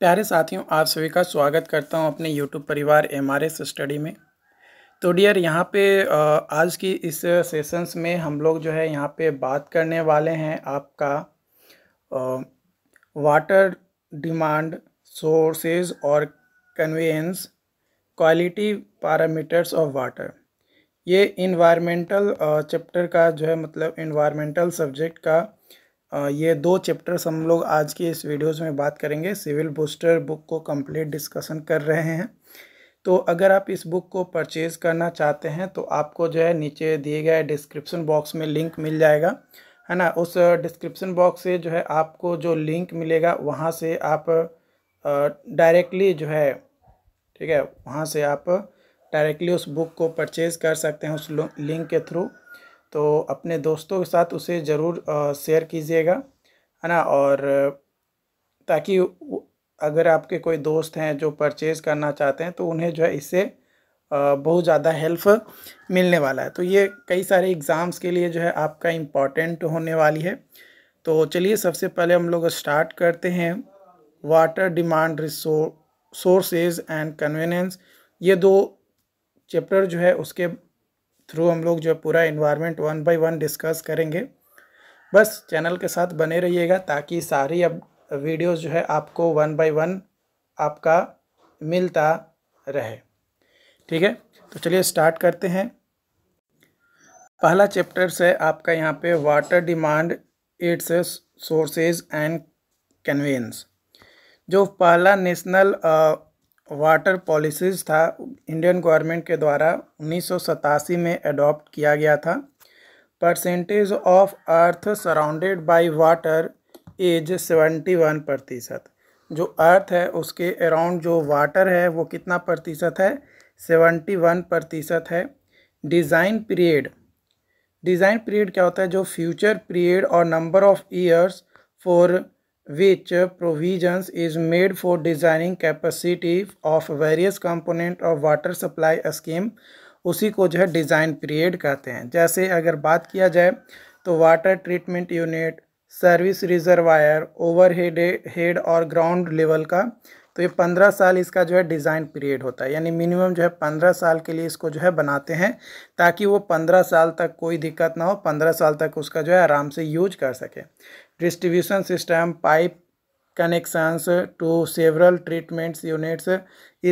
प्यारे साथियों आप सभी का स्वागत करता हूं अपने YouTube परिवार एम आर एस स्टडी में तो डियर यहाँ पे आज की इस सेशंस में हम लोग जो है यहाँ पे बात करने वाले हैं आपका वाटर डिमांड सोर्सेज और conveyance quality parameters of water ये इन्वायरमेंटल चैप्टर का जो है मतलब इन्वायरमेंटल सब्जेक्ट का ये दो चैप्टर्स हम लोग आज के इस वीडियोस में बात करेंगे सिविल बूस्टर बुक को कंप्लीट डिस्कशन कर रहे हैं तो अगर आप इस बुक को परचेज़ करना चाहते हैं तो आपको जो है नीचे दिए गए डिस्क्रिप्शन बॉक्स में लिंक मिल जाएगा है ना उस डिस्क्रिप्सन बॉक्स से जो है आपको जो लिंक मिलेगा वहाँ से आप डायरेक्टली जो है ठीक है वहाँ से आप डायरेक्टली उस बुक को परचेज़ कर सकते हैं उस लिंक के थ्रू तो अपने दोस्तों के साथ उसे ज़रूर शेयर कीजिएगा है ना और ताकि अगर आपके कोई दोस्त हैं जो परचेज़ करना चाहते हैं तो उन्हें जो है इससे बहुत ज़्यादा हेल्प मिलने वाला है तो ये कई सारे एग्ज़ाम्स के लिए जो है आपका इम्पॉर्टेंट होने वाली है तो चलिए सबसे पहले हम लोग स्टार्ट करते हैं water demand resources and convenience ये दो चैप्टर जो है उसके थ्रू हम लोग जो पूरा environment one by one discuss करेंगे बस चैनल के साथ बने रहिएगा ताकि सारी अब वीडियोस जो है आपको वन बाय वन आपका मिलता रहे ठीक है तो चलिए स्टार्ट करते हैं पहला चैप्टर से आपका यहाँ पे water demand its sources and conveyance जो पहला नेशनल वाटर पॉलिसीज़ था इंडियन गवर्नमेंट के द्वारा उन्नीस में अडॉप्ट किया गया था percentage of earth surrounded by water is seventy one प्रतिशत जो अर्थ है उसके अराउंड जो वाटर है वो कितना प्रतिशत है सेवेंटी वन प्रतिशत है डिज़ाइन पीरियड डिज़ाइन पीरियड क्या होता है जो फ्यूचर पीरियड और number of years for which provisions is made for designing capacity of various component of water supply scheme उसी को जो है डिज़ाइन पीरियड कहते हैं जैसे अगर बात किया जाए तो water treatment unit service reservoir over head और ग्राउंड लेवल का तो ये पंद्रह साल इसका जो है डिज़ाइन पीरियड होता है यानी मिनिमम जो है पंद्रह साल के लिए इसको जो है बनाते हैं ताकि वो पंद्रह साल तक कोई दिक्कत ना हो पंद्रह साल तक उसका जो है आराम से यूज कर सके distribution system pipe connections to several treatments units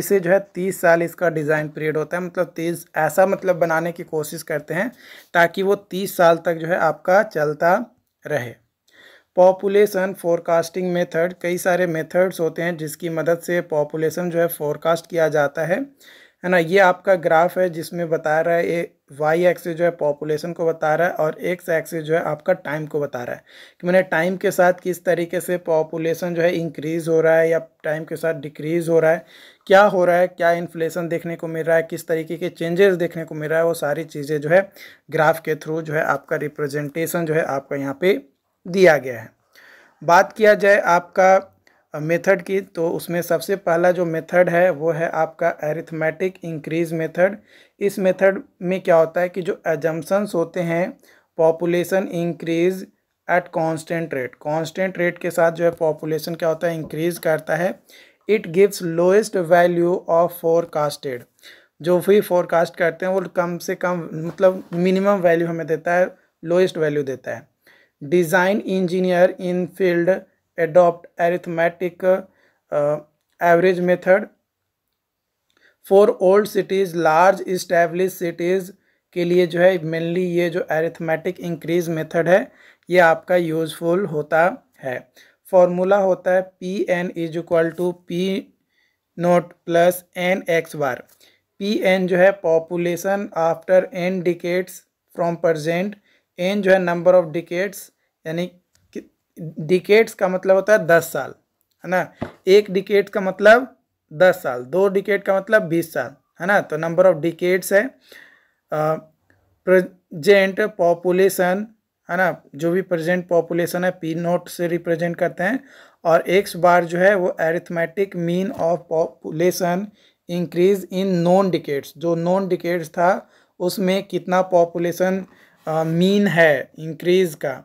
इसे जो है तीस साल इसका डिज़ाइन पीरियड होता है मतलब तीस ऐसा मतलब बनाने की कोशिश करते हैं ताकि वो तीस साल तक जो है आपका चलता रहे पॉपुलेशन फोरकास्टिंग मेथड कई सारे मेथड्स होते हैं जिसकी मदद से पॉपुलेशन जो है फोरकास्ट किया जाता है है ना ये आपका ग्राफ है जिसमें बता रहा है ये वाई एक्सिस जो है पॉपुलेशन को बता रहा है और एक्स एक्स जो है आपका टाइम को बता रहा है कि मैंने टाइम के साथ किस तरीके से पॉपुलेशन जो है इंक्रीज हो रहा है या टाइम के साथ डिक्रीज हो रहा है क्या हो रहा है क्या इन्फ्लेशन देखने को मिल रहा है किस तरीके के चेंजेस देखने को मिल रहा है वो सारी चीज़ें जो है ग्राफ के थ्रू जो है आपका रिप्रेजेंटेशन जो है आपका यहाँ पर दिया गया है बात किया जाए आपका मेथड की तो उसमें सबसे पहला जो मेथड है वो है आपका एरिथमेटिक इंक्रीज मेथड इस मेथड में क्या होता है कि जो एजम्पन्स होते हैं population increase at constant rate constant rate के साथ जो है पॉपुलेशन क्या होता है इंक्रीज करता है it gives lowest value of forecasted जो भी फोरकास्ट करते हैं वो कम से कम मतलब मिनिमम वैल्यू हमें देता है लोएस्ट वैल्यू देता है design engineer in field adopt arithmetic average method for old cities large establish cities के लिए जो है मेनली ये जो एरिथमेटिक इंक्रीज मेथड है ये आपका यूज़फुल होता है फॉर्मूला होता है P N is equal to P note plus N X bar P N जो है population after N decades from present N जो है नंबर ऑफ डिकेट्स यानी डिकेट्स का मतलब होता है दस साल है ना एक डिकेट का मतलब दस साल दो डिकेट का मतलब बीस साल है ना तो नंबर ऑफ डिकेट्स है प्रजेंट पॉपुलेशन है ना जो भी प्रेजेंट पॉपुलेशन है पी नोट से रिप्रेजेंट करते हैं और एक्स बार जो है वो arithmetic mean of population increase in non decades जो नॉन डिकेट्स था उसमें कितना पॉपुलेशन मीन है इंक्रीज का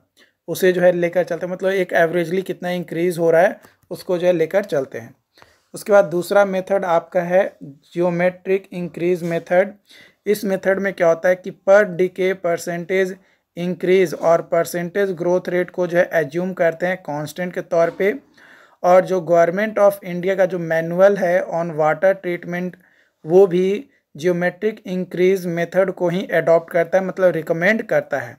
उसे जो है लेकर चलते हैं मतलब एक एवरेजली कितना इंक्रीज हो रहा है उसको जो है लेकर चलते हैं उसके बाद दूसरा मेथड आपका है जियोमेट्रिक इंक्रीज मेथड इस मेथड में क्या होता है कि पर डीके परसेंटेज इंक्रीज और परसेंटेज ग्रोथ रेट को जो है एज्यूम करते हैं कांस्टेंट के तौर पे और जो गवर्नमेंट ऑफ इंडिया का जो मैनुअल है ऑन वाटर ट्रीटमेंट वो भी जियोमेट्रिक इंक्रीज मेथड को ही अडॉप्ट करता है मतलब रिकमेंड करता है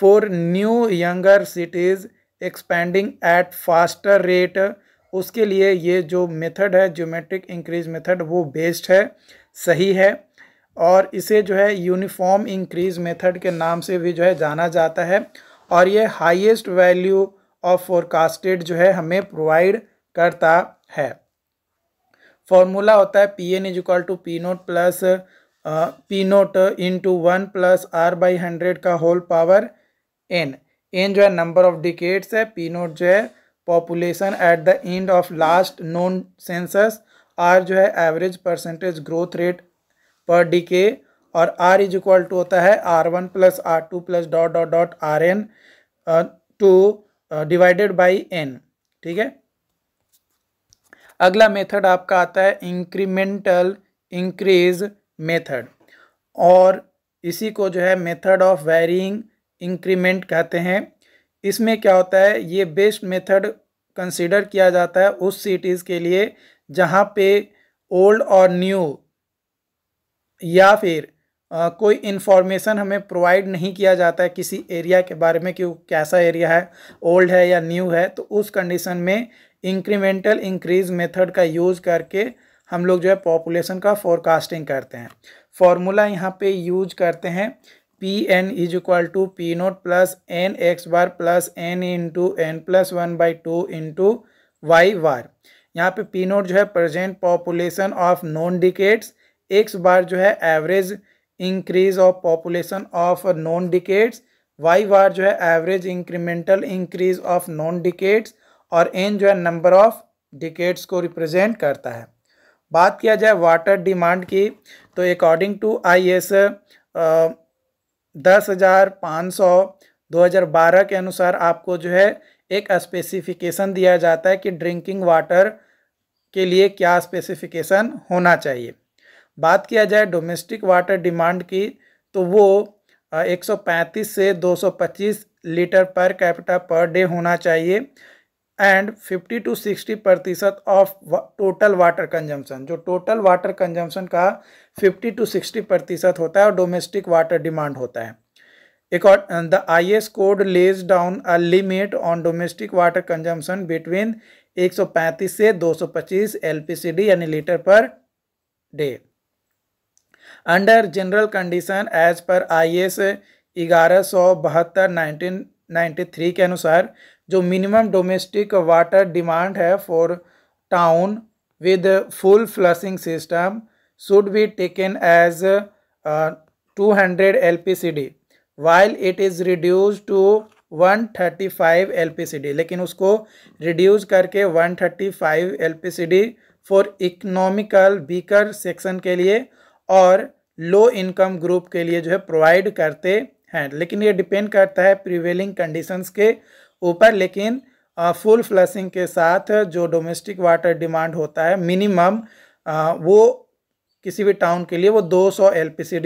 for new younger cities expanding at faster rate उसके लिए ये जो मेथड है ज्योमेट्रिक इंक्रीज मेथड वो बेस्ड है सही है और इसे जो है यूनिफॉर्म इंक्रीज मेथड के नाम से भी जो है जाना जाता है और ये हाईएस्ट वैल्यू ऑफ फोरकास्टेड जो है हमें प्रोवाइड करता है फॉर्मूला होता है P N is equal to P note plus P naught into one plus R by hundred का होल पावर एन एन जो है नंबर ऑफ डिकेट्स है पी नोट जो है population at the end of last known census R जो है average percentage growth rate per decade और R is equal to होता है R one plus R two plus dot dot dot R N to divided by N ठीक है अगला method आपका आता है इंक्रीमेंटल इंक्रीज मेथड और इसी को जो है मेथड ऑफ वेरिंग इंक्रीमेंट कहते हैं इसमें क्या होता है ये बेस्ट मेथड कंसिडर किया जाता है उस सिटीज़ के लिए जहाँ पे ओल्ड और न्यू या फिर आ, कोई इन्फॉर्मेशन हमें प्रोवाइड नहीं किया जाता है किसी एरिया के बारे में कि वो कैसा एरिया है ओल्ड है या न्यू है तो उस कंडीशन में इंक्रीमेंटल इंक्रीज मेथड का यूज़ करके हम लोग जो है पॉपुलेशन का फोरकास्टिंग करते हैं फॉर्मूला यहाँ पे यूज करते हैं P N is equal to P note plus N X bar plus N into N plus one by two into Y bar यहाँ पे पी नोट जो है present population of known decades X bar जो है average increase of population of known decades Y bar जो है average incremental increase of known decades और N जो है नंबर ऑफ डिकेट्स को रिप्रेजेंट करता है बात किया जाए वाटर डिमांड की तो अकॉर्डिंग टू आई एस दस हज़ार पाँच सौ दो हज़ार बारह के अनुसार आपको जो है एक स्पेसिफिकेशन दिया जाता है कि ड्रिंकिंग वाटर के लिए क्या स्पेसिफिकेशन होना चाहिए बात किया जाए डोमेस्टिक वाटर डिमांड की तो वो 135 से 225 litre per capita per day होना चाहिए एंड 50 टू 60 प्रतिशत ऑफ टोटल वाटर कंजम्पशन जो टोटल वाटर कंजम्पशन का 50 टू 60 प्रतिशत होता है और डोमेस्टिक वाटर डिमांड होता है और the I S code lays down a limit on domestic water consumption between 135 से 225 एलपीसीडी यानी litre per day under general condition as per I S ग्यारह सौ बहत्तर नाइनटीन नाइन्टी थ्री के अनुसार जो मिनिमम डोमेस्टिक वाटर डिमांड है for town with full flushing system should be taken as two hundred L P C D while it is reduced to one thirty five L P C D लेकिन उसको reduce करके one thirty five L P C D for economical weaker section के लिए और लो income group के लिए जो है प्रोवाइड करते हैं लेकिन ये डिपेंड करता है प्रिवेलिंग कंडीशंस के ऊपर लेकिन फुल फ्लशिंग के साथ जो डोमेस्टिक वाटर डिमांड होता है मिनिमम वो किसी भी टाउन के लिए वो 200 सौ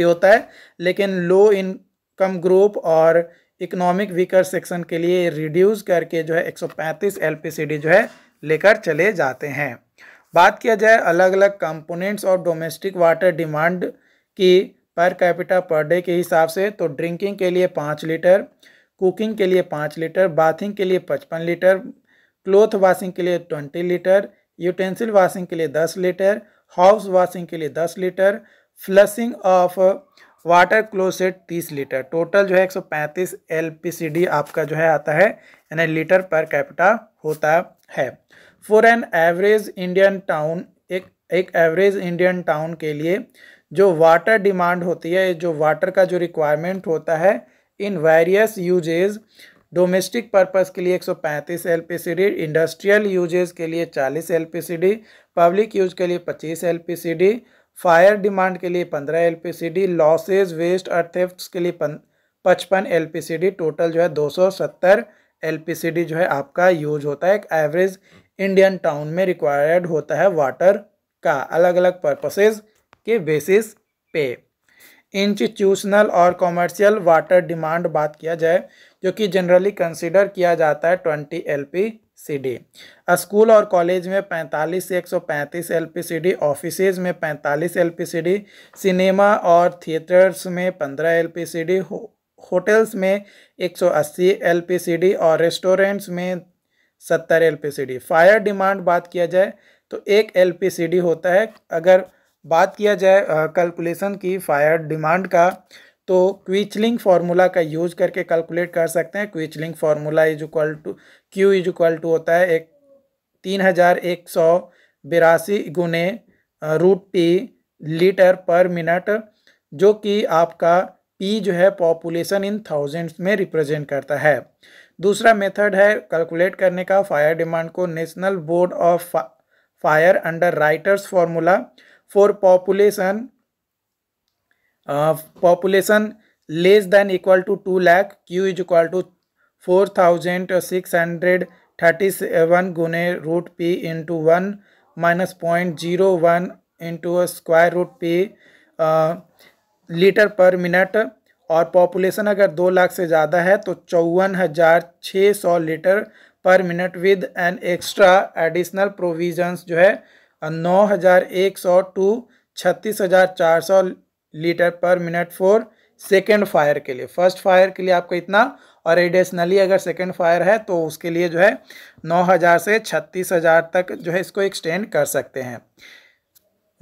होता है लेकिन लो इनकम ग्रुप और इकोनॉमिक वीकर सेक्शन के लिए रिड्यूस करके जो है 135 एलपीसीडी जो है लेकर चले जाते हैं बात किया जाए अलग अलग कंपोनेंट्स और डोमेस्टिक वाटर डिमांड की पर कैपिटा पर डे के हिसाब से तो ड्रिंकिंग के लिए पाँच लीटर कुकिंग के लिए पाँच लीटर बाथिंग के लिए पचपन लीटर क्लोथ वाशिंग के लिए ट्वेंटी लीटर यूटेंसिल वाशिंग के लिए दस लीटर हाउस वाशिंग के लिए दस litre flushing of water closet तीस लीटर टोटल जो है एक सौ पैंतीस एल पी सी डी आपका जो है आता है यानी लीटर पर कैपिटा होता है for an average Indian town एक एक एवरेज इंडियन टाउन के लिए जो वाटर डिमांड होती है जो वाटर का जो रिक्वायरमेंट होता है in various usages domestic purpose के लिए 135 डी इंडस्ट्रियल यूजेज के लिए 40 डी पब्लिक यूज के लिए 25 डी फायर डिमांड के लिए 15 डी लॉसेज वेस्ट और थेफ्ट के लिए पचपन डी टोटल जो है 270 डी जो है आपका यूज होता है एक एवरेज इंडियन टाउन में रिक्वायर्ड होता है वाटर का अलग अलग पर्पसेज के बेसिस पे इंस्टीट्यूशनल और कॉमर्शियल वाटर डिमांड बात किया जाए जो कि जनरली कंसिडर किया जाता है twenty L P C D school और कॉलेज में पैंतालीस से एक सौ पैंतीस L P C D office में पैंतालीस L P C D cinema और थिएटर्स में पंद्रह L P C D hotels में 180 एलपीसीडी और रेस्टोरेंट्स में 70 एलपीसीडी फायर डिमांड बात किया जाए तो एक एलपीसीडी होता है अगर बात किया जाए कैलकुलेशन की फायर डिमांड का तो क्विचलिंग फार्मूला का यूज करके कैलकुलेट कर सकते हैं Kuichling formula is equal to Q is equal to होता है एक तीन हज़ार एक सौ बिरासी गुने root P litre per minute जो कि आपका पी जो है पॉपुलेशन इन थाउजेंड्स में रिप्रेजेंट करता है दूसरा मेथड है कैलकुलेट करने का फायर डिमांड को National Board of Fire underwriters formula for population population less than equal to two lakh Q is equal to four thousand six hundred thirty seven गुने root P into one minus point zero one into square root P litre per minute और population अगर दो लाख से ज़्यादा है तो चौवन हजार छः सौ litre per minute with an extra additional provisions जो है नौ हज़ार एक सौ टू छत्तीस हज़ार चार सौ litre per minute for second fire के लिए फर्स्ट फायर के लिए आपको इतना और एडिशनली अगर सेकेंड फायर है तो उसके लिए जो है नौ हज़ार से छत्तीस हज़ार तक जो है इसको एक्सटेंड कर सकते हैं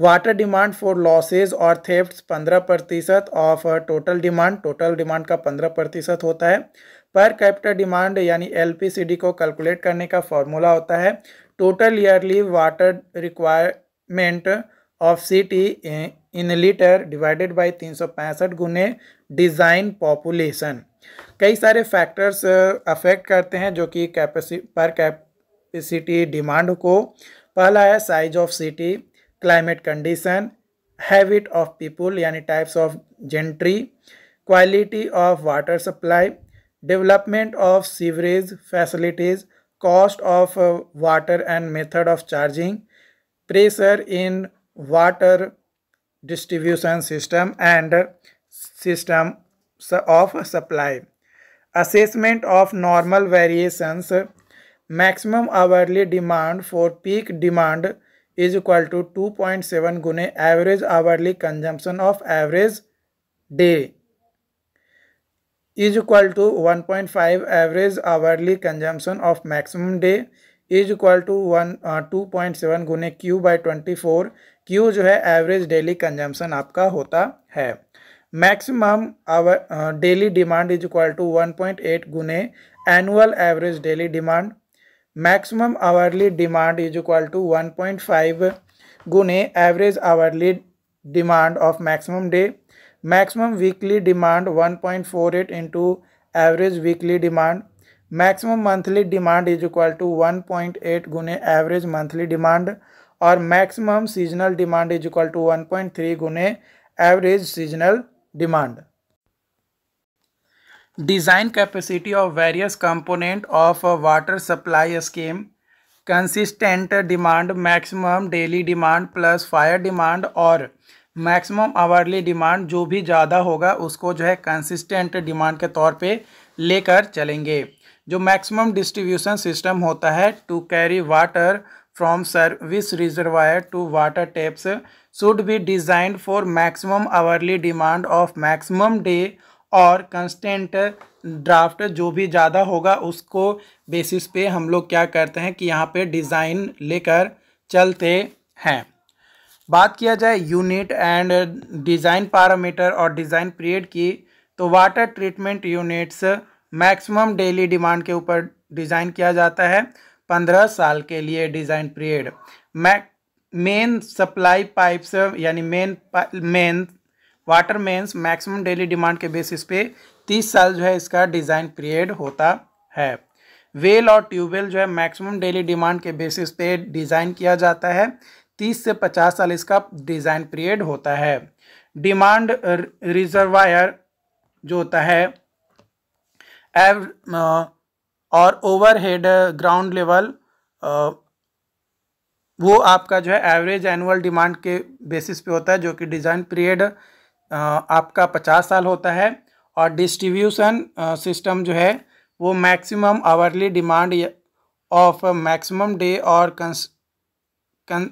वाटर डिमांड फॉर लॉसेज और थेफ्ट पंद्रह प्रतिशत of total demand total demand का पंद्रह प्रतिशत होता है पर कैपिटल डिमांड यानी एलपीसीडी को कैलकुलेट करने का फॉर्मूला होता है total yearly water requirement of city in litre divided by तीन सौ पैंसठ गुने डिज़ाइन पॉपुलेशन कई सारे फैक्टर्स अफेक्ट uh, करते हैं जो कि कैपेसि पर कैपेसिटी डिमांड को पहला है size of city climate condition habit of people यानी types of gentry quality of water supply development of sewerage facilities cost of uh, water and method of charging, pressure in water distribution system and system of supply, assessment of normal variations, maximum hourly demand for peak demand is equal to 2.7 gune average hourly consumption of average day to one point 1.5 average hourly consumption of maximum day is equal to one two point seven गुने Q by twenty four Q जो है average daily consumption आपका होता है maximum hour daily demand is equal to one point eight गुने annual average daily demand maximum hourly demand is equal to one point five गुने average hourly demand of maximum day maximum weekly demand 1.48 point four eight into average weekly demand maximum monthly demand is equal to 1.8 point eight गुने average monthly demand और maximum seasonal demand is equal to 1.3 point three गुने average seasonal demand design capacity of various component of water supply scheme consistent demand maximum daily demand plus fire demand और maximum hourly demand जो भी ज़्यादा होगा उसको जो है consistent demand के तौर पे लेकर चलेंगे जो मैक्सिमम डिस्ट्रीब्यूशन सिस्टम होता है to carry water from service reservoir to water taps should be designed for maximum hourly demand of maximum day और कंस्टेंट ड्राफ्ट जो भी ज़्यादा होगा उसको बेसिस पे हम लोग क्या करते हैं कि यहाँ पे डिज़ाइन लेकर चलते हैं बात किया जाए यूनिट एंड डिज़ाइन पैरामीटर और डिज़ाइन पीरियड की तो water treatment units maximum daily demand के ऊपर डिज़ाइन किया जाता है पंद्रह साल के लिए डिज़ाइन पीरियड मै मेन सप्लाई पाइप्स यानी main main water mains maximum daily demand के बेसिस पे तीस साल जो है इसका डिज़ाइन पीरियड होता है वेल और ट्यूबवेल जो है मैक्सिमम डेली डिमांड के बेसिस पे डिज़ाइन किया जाता है 30 से 50 साल इसका डिज़ाइन पीरियड होता है डिमांड रिजर्वायर जो होता है एव और ओवरहेड ग्राउंड लेवल वो आपका जो है एवरेज एनुअल डिमांड के बेसिस पे होता है जो कि डिज़ाइन पीरियड आपका पचास साल होता है और डिस्ट्रीब्यूशन सिस्टम जो है वो maximum hourly demand of maximum day और कंस कं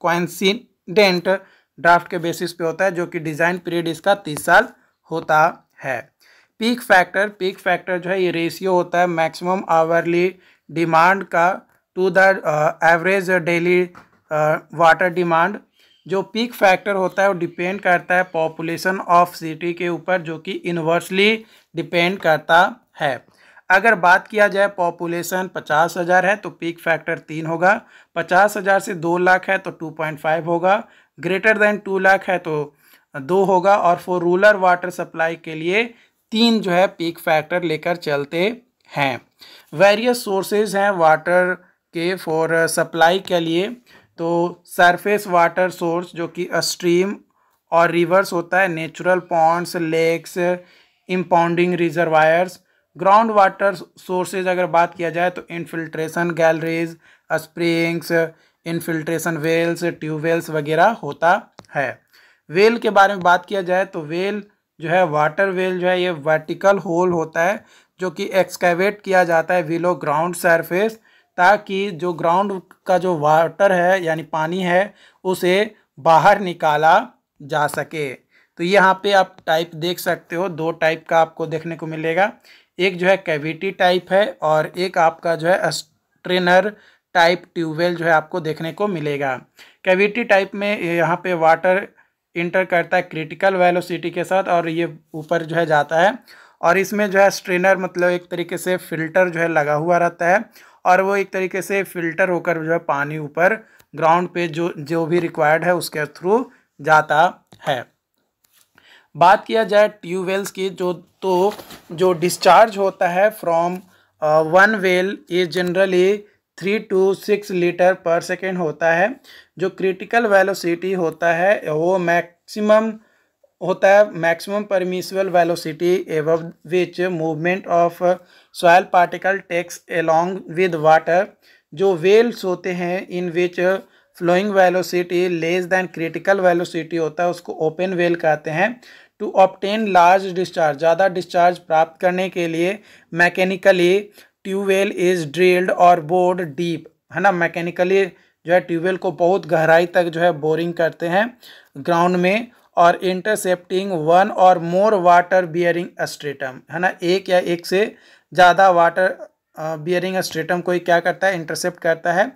कोइंसिडेंट ड्राफ्ट के बेसिस पे होता है जो कि डिज़ाइन पीरियड इसका तीस साल होता है पीक फैक्टर पीक फैक्टर जो है ये रेशियो होता है मैक्सिमम आवरली डिमांड का to the average daily water demand जो पीक फैक्टर होता है वो डिपेंड करता है पॉपुलेशन ऑफ सिटी के ऊपर जो कि इन्वर्सली डिपेंड करता है अगर बात किया जाए पॉपुलेशन पचास हज़ार है तो पीक फैक्टर तीन होगा पचास हज़ार से दो लाख है तो टू पॉइंट फाइव होगा ग्रेटर देन टू लाख है तो दो होगा और फॉर रूलर वाटर सप्लाई के लिए तीन जो है पीक फैक्टर लेकर चलते हैं वेरियस सोर्सेज हैं वाटर के फॉर सप्लाई के लिए तो सरफेस वाटर सोर्स जो कि स्ट्रीम और रिवर्स होता है natural ponds lakes impounding reservoirs ground water sources अगर बात किया जाए तो infiltration galleries springs infiltration wells tube wells वगैरह होता है वेल के बारे में बात किया जाए तो वेल जो है वाटर वेल जो है ये वर्टिकल होल होता है जो कि एक्सकेवेट किया जाता है विलो ग्राउंड सरफेस ताकि जो ग्राउंड का जो वाटर है यानी पानी है उसे बाहर निकाला जा सके तो यहाँ पे आप टाइप देख सकते हो दो टाइप का आपको देखने को मिलेगा एक जो है कैविटी टाइप है और एक आपका जो है स्ट्रेनर टाइप ट्यूबवेल जो है आपको देखने को मिलेगा कैविटी टाइप में यहाँ पे वाटर इंटर करता है क्रिटिकल वेलोसिटी के साथ और ये ऊपर जो है जाता है और इसमें जो है स्ट्रेनर मतलब एक तरीके से फ़िल्टर जो है लगा हुआ रहता है और वो एक तरीके से फ़िल्टर होकर जो है पानी ऊपर ग्राउंड पे जो जो भी रिक्वायर्ड है उसके थ्रू जाता है बात किया जाए ट्यूबवेल्स की जो तो जो डिस्चार्ज होता है from one well is generally three to six litre per second होता है जो क्रिटिकल वेलोसिटी होता है वो मैक्सिमम होता है maximum permissible velocity at which movement of soil particle takes along with water जो वेल्स होते हैं in which flowing velocity less than critical velocity होता है उसको ओपन वेल कहते हैं टू ऑप्टेन लार्ज डिस्चार्ज ज़्यादा डिस्चार्ज प्राप्त करने के लिए मैकेनिकली ट्यूबवेल इज़ ड्रिल्ड और बोर्ड डीप है ना मैकेनिकली जो है ट्यूबवेल को बहुत गहराई तक जो है बोरिंग करते हैं ग्राउंड में और इंटरसेप्टिंग वन और मोर वाटर बियरिंग अस्ट्रेटम है ना एक या एक से ज़्यादा वाटर बियरिंग स्ट्रेटम कोई क्या करता है इंटरसेप्ट करता है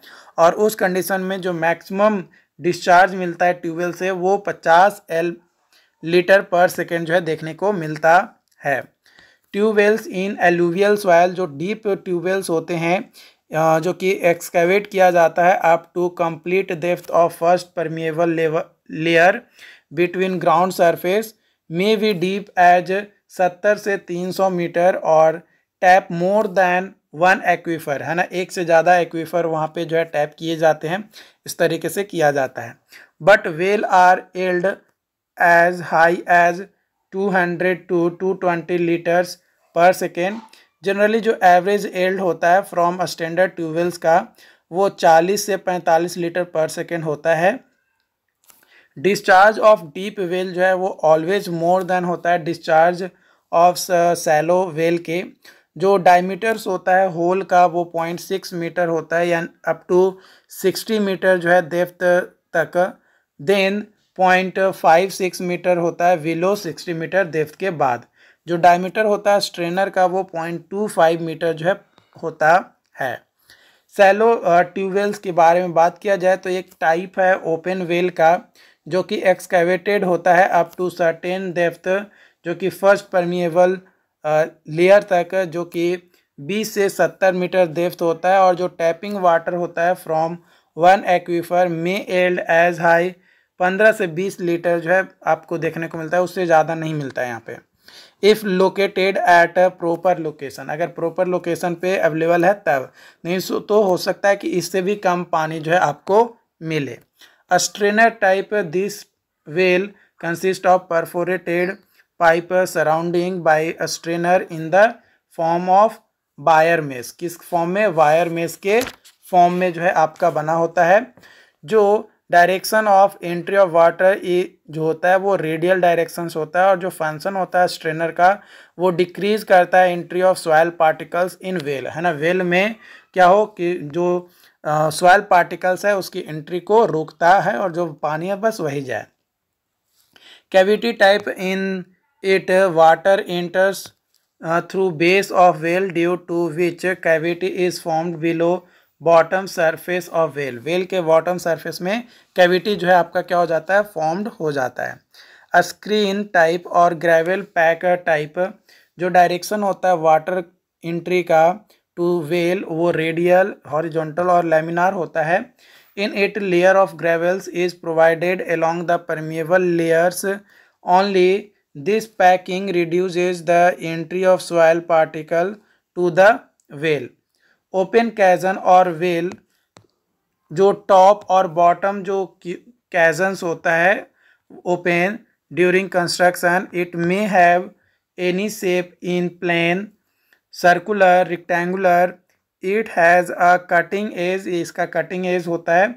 और उस कंडीशन में जो मैक्सिमम डिस्चार्ज मिलता है ट्यूबवेल से वो 50 एल लीटर पर सेकेंड जो है देखने को मिलता है ट्यूबवेल्स इन एलुवियल सॉयल जो डीप ट्यूबवेल्स होते हैं जो कि एक्सकेवेट किया जाता है up to complete depth of first permeable layer between ground surface may be deep as सत्तर से तीन सौ मीटर और tap more than one aquifer है ना एक से ज़्यादा एक्वीफर वहाँ पे जो है टैप किए जाते हैं इस तरीके से किया जाता है but well are yield as high as two hundred to two twenty litres per second generally जो एवरेज एल्ड होता है फ्रॉम स्टैंडर्ड ट्यूबवेल्स का वो चालीस से पैंतालीस लीटर पर सेकेंड होता है डिस्चार्ज ऑफ डीप वेल जो है वो ऑलवेज मोर देन होता है डिस्चार्ज ऑफ सैलो वेल के जो डायमीटर्स होता है होल का वो पॉइंट सिक्स मीटर होता है या अप टू सिक्सटी मीटर जो है डेप्थ तक then point five six metre होता है विलो सिक्सटी मीटर डेप्थ के बाद जो डायमीटर होता है स्ट्रेनर का वो पॉइंट टू फाइव मीटर जो है होता है सेलो ट्यूबवेल्स के बारे में बात किया जाए तो एक टाइप है ओपन वेल का जो कि एक्सकेवेटेड होता है अप टू सर्टेन डेफ्थ जो कि फर्स्ट परमिएबल लेयर तक जो कि 20 से 70 मीटर डेफ्थ होता है और जो टैपिंग वाटर होता है from one aquifer may yield as high पंद्रह से बीस लीटर जो है आपको देखने को मिलता है उससे ज़्यादा नहीं मिलता है यहाँ पे if located at a proper location अगर प्रॉपर लोकेशन पे अवेलेबल है तब नहीं तो हो सकता है कि इससे भी कम पानी जो है आपको मिले strainer type this well consist of perforated pipe surrounding by strainer in the form of wire mesh किस फॉर्म में वायर मेस के फॉर्म में जो है आपका बना होता है जो direction of entry of water ये जो होता है वो रेडियल डायरेक्शन होता है और जो फंक्शन होता है स्ट्रेनर का वो डिक्रीज करता है entry of soil particles in well है ना वेल में क्या हो कि जो सॉयल पार्टिकल्स है उसकी एंट्री को रोकता है और जो पानी है बस वही जाए cavity type in it water enters through base of well due to which cavity is formed below bottom surface of well well के बॉटम सरफेस में कैविटी जो है आपका क्या हो जाता है फॉर्म्ड हो जाता है स्क्रीन टाइप और ग्रेवल पैक टाइप जो डायरेक्शन होता है वाटर इंट्री का टू वेल वो रेडियल हॉरिजॉन्टल और लेमिनार होता है in it layer of gravels is provided along the permeable layers only this packing reduce the entry of soil particle to the well open caisson और well जो top और bottom जो caissons होता है open during construction it may have any seep in plane circular rectangular it has a cutting edge इसका cutting edge होता है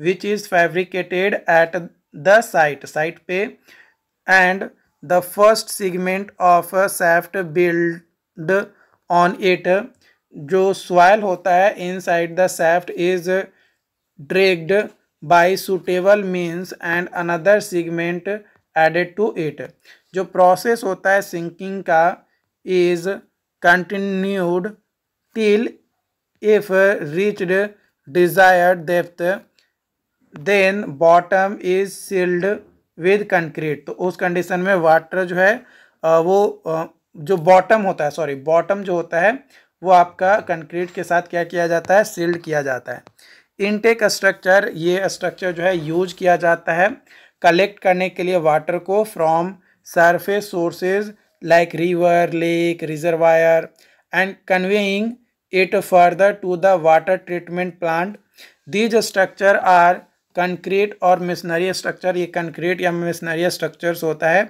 which is fabricated at the site site पे and the first segment of shaft build on it जो soil होता है inside the shaft is dredged by suitable means and another segment added to it जो process होता है sinking का is continued till if reached desired depth then bottom is sealed with concrete तो उस condition में water जो है वो जो बॉटम होता है सॉरी बॉटम जो होता है वो आपका कंक्रीट के साथ क्या किया जाता है सील्ड किया जाता है इनटेक स्ट्रक्चर ये स्ट्रक्चर जो है यूज किया जाता है कलेक्ट करने के लिए वाटर को from surface sources like river lake reservoir and conveying it further to the water treatment plant these structure are concrete और मिशनरी स्ट्रक्चर ये कंक्रीट या मिशनरी स्ट्रक्चर होता है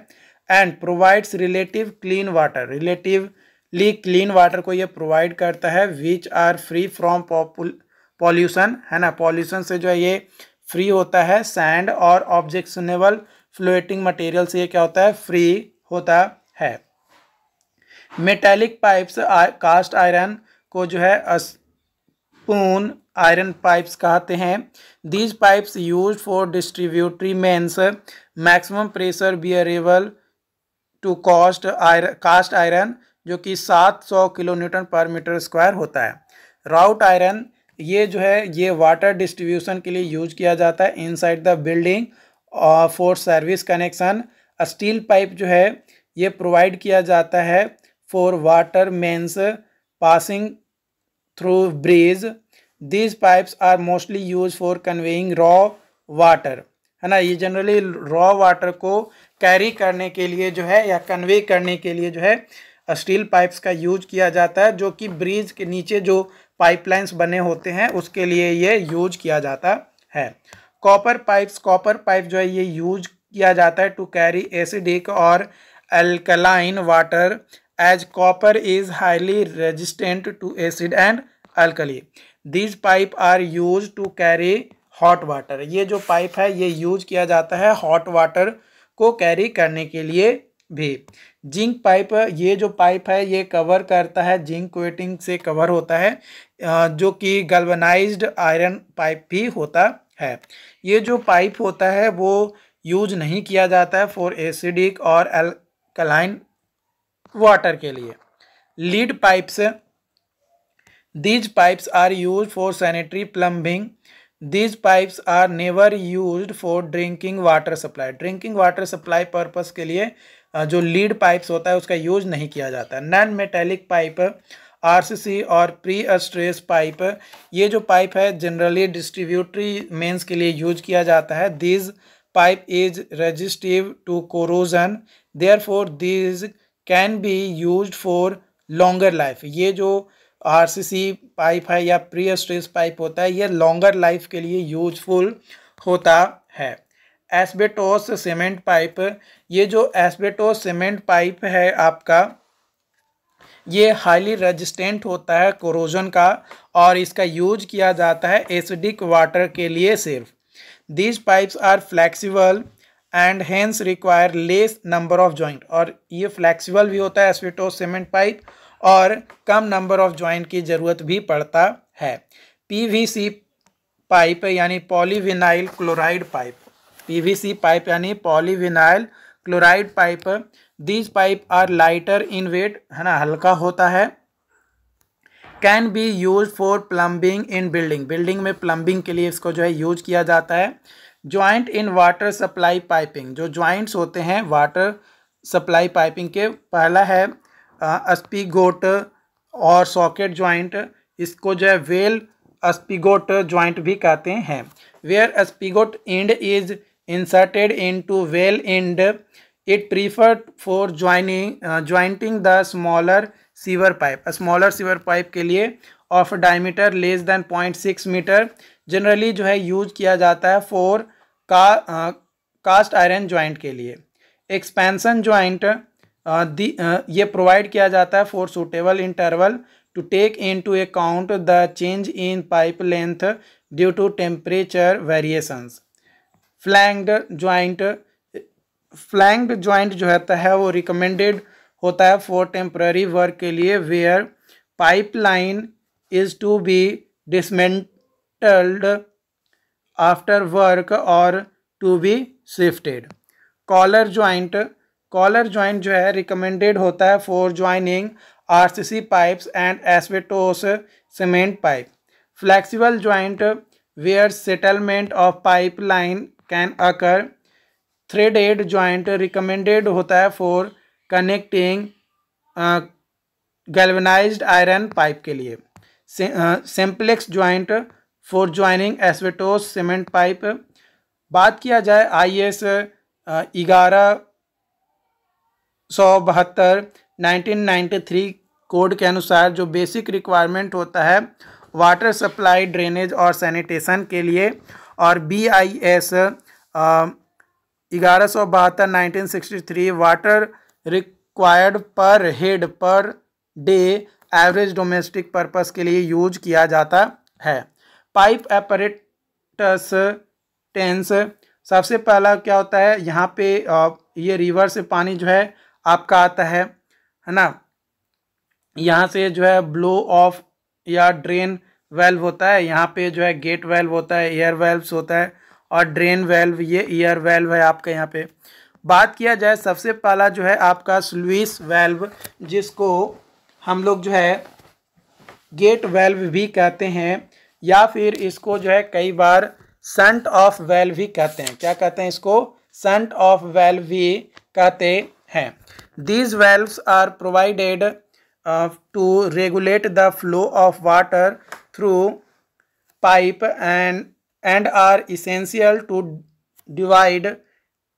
and provides relative clean water relative लीक clean water को ये provide करता है which are free from pollution है ना पॉल्यूशन से जो है ये फ्री होता है सैंड और ऑब्जेक्शनेबल फ्लोटिंग मटेरियल से ये क्या होता है फ्री होता है मेटेलिक पाइप्स कास्ट आयरन को जो है स्पून आयरन पाइप्स कहते हैं these pipes use for distributary mains maximum pressure bearable to cast iron cast iron जो कि 700 kilo newton per metre square होता है राउट आयरन ये जो है ये वाटर डिस्ट्रीब्यूशन के लिए यूज किया जाता है इनसाइड द बिल्डिंग और for service connection steel pipe जो है ये प्रोवाइड किया जाता है for water mains passing through bridge these pipes are mostly use for conveying raw water है ना ये जनरली रॉ वाटर को कैरी करने के लिए जो है या कन्वे करने के लिए जो है स्टील पाइप्स का यूज किया जाता है जो कि ब्रिज के नीचे जो पाइपलाइंस बने होते हैं उसके लिए ये यूज किया जाता है कॉपर पाइप्स कॉपर पाइप जो है ये यूज किया जाता है टू कैरी एसिडिक और alkaline water as copper is highly resistant to acid and alkali these pipe are use to carry hot water ये जो पाइप है ये यूज किया जाता है हॉट वाटर को कैरी करने के लिए भी जिंक पाइप ये जो पाइप है ये कवर करता है जिंक वेटिंग से कवर होता है जो कि गल्वनाइज्ड आयरन पाइप भी होता है ये जो पाइप होता है वो यूज नहीं किया जाता है फॉर एसिडिक और एल्कलाइन वाटर के लिए lead pipes these pipes are use for sanitary plumbing these pipes are never use for drinking water supply drinking water supply purpose के लिए जो लीड पाइप्स होता है उसका यूज नहीं किया जाता नॉन मेटेलिक पाइप आरसीसी और प्री स्ट्रेस पाइप ये जो पाइप है जनरली डिस्ट्रीब्यूटरी मेंस के लिए यूज किया जाता है these pipe is resistive to corrosion therefore these can be use for longer life ये जो आरसीसी पाइप है या प्री स्ट्रेस पाइप होता है ये लॉन्गर लाइफ के लिए यूजफुल होता है एस्बेटोस सीमेंट पाइप ये जो एस्बेटोस सीमेंट पाइप है आपका ये हाईली रेजिस्टेंट होता है कोरोजन का और इसका यूज किया जाता है एसिडिक वाटर के लिए सिर्फ these pipes are flexible and hence require less number of joint और ये फ्लैक्सीबल भी होता है एस्बेटोस सीमेंट पाइप और कम नंबर ऑफ जॉइंट की ज़रूरत भी पड़ता है सी पाइप यानी polyvinyl chloride pipe PVC pipe यानी polyvinyl chloride pipe these pipe are lighter in weight है ना हल्का होता है can be use for plumbing in building building में प्लम्बिंग के लिए इसको जो है यूज किया जाता है joint in water supply piping जो ज्वाइंट्स होते हैं वाटर सप्लाई पाइपिंग के पहला है अस्पीगोट और सॉकेट ज्वाइंट इसको जो है वेल अस्पीगोट ज्वाइंट भी कहते हैं where spigot end is inserted into well end it preferred for joining uh, jointing the smaller sewer pipe a smaller sewer pipe ke liye of a diameter less than 0.6 meter generally jo hai use kiya jata hai for ka, uh, cast iron joint ke liye expansion joint uh, the uh, ye provide kiya jata hai for suitable interval to take into account the change in pipe length due to temperature variations flanged joint flanged joint जो होता है वो recommended होता है for temporary work के लिए where pipeline is to be dismantled after work और to be shifted collar joint collar joint जो है रिकमेंडेड होता है for joining RCC pipes and asbestos cement pipe flexible joint where settlement of pipe line can occur threaded joint recommended होता है for connecting galvanised iron pipe के लिए simplex joint for joining asbestos cement pipe बात किया जाए आई S ग्यारह सौ बहत्तर नाइनटीन नाइन्टी थ्री कोड के अनुसार जो बेसिक रिक्वायरमेंट होता है वाटर सप्लाई ड्रेनेज और सैनिटेशन के लिए और बी आई एस ग्यारह सौ बहत्तर nineteen sixty three water required per head per day average domestic purpose के लिए यूज किया जाता है पाइप एपरेटस टेंस सबसे पहला क्या होता है यहाँ पे uh, ये रिवर से पानी जो है आपका आता है है ना यहाँ से जो है ब्लो ऑफ या ड्रेन वेल्व होता है यहाँ पे जो है गेट वेल्व होता है एयर वेल्व होता है और ड्रेन वेल्व ये एयर वेल्व है आपके यहाँ पे बात किया जाए सबसे पहला जो है आपका स्लुइस वेल्व जिसको हम लोग जो है गेट वेल्व भी कहते हैं या फिर इसको जो है कई बार सेंट ऑफ वेल्व भी कहते हैं क्या कहते हैं इसको सेंट ऑफ वेल्व भी कहते हैं these valves are provided to regulate the flow of water through pipe and, and are essential to divide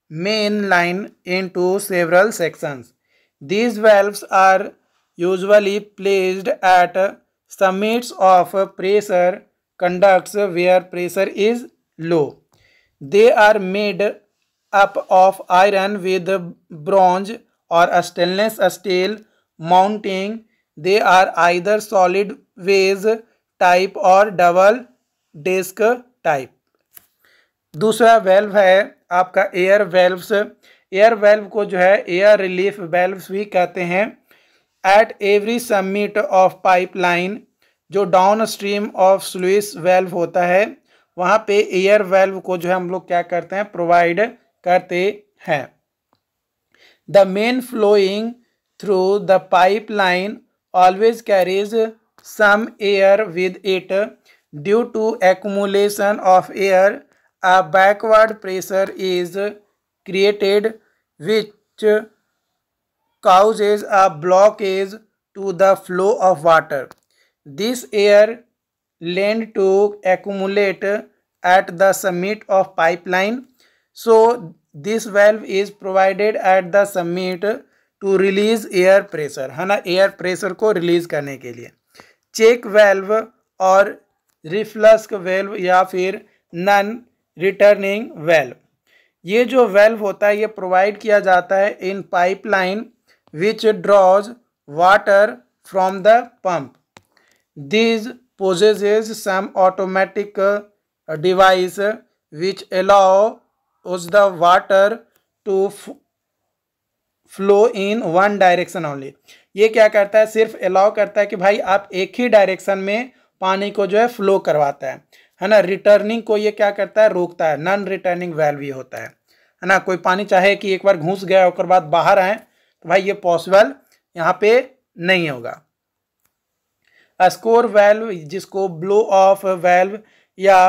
main line into several sections. These valves are usually placed at summits of pressure conducts where pressure is low. They are made up of iron with bronze or stainless steel mounting. They are either solid ways type और double disc type दूसरा valve है आपका air valves air valve को जो है air relief valves भी कहते हैं at every summit of pipeline जो downstream of sluice valve होता है वहाँ पे एयर वेल्व को जो है हम लोग क्या करते हैं प्रोवाइड करते हैं the main flowing through the pipe line always carries some air with it due to accumulation of air a backward pressure is created which causes a blockage to the flow of water this air lend to accumulate at the summit of pipeline so this valve is provided at the summit to release air pressure है ना air pressure को release करने के लिए check valve और रिफ्लस्क valve या फिर none returning valve ये जो वेल्व होता है ये प्रोवाइड किया जाता है in pipeline which draws water from the pump this some automatic device which allows the water to flow in one direction only ये क्या करता है सिर्फ अलाउ करता है कि भाई आप एक ही डायरेक्शन में पानी को जो है फ्लो करवाता है है ना रिटर्निंग को ये क्या करता है रोकता है नॉन रिटर्निंग वैल्व ये होता है है ना कोई पानी चाहे कि एक बार घुस गया और बाद बाहर आए तो भाई ये पॉसिबल यहाँ पे नहीं होगा स्कोर वैल्व जिसको ब्लो ऑफ वैल्व या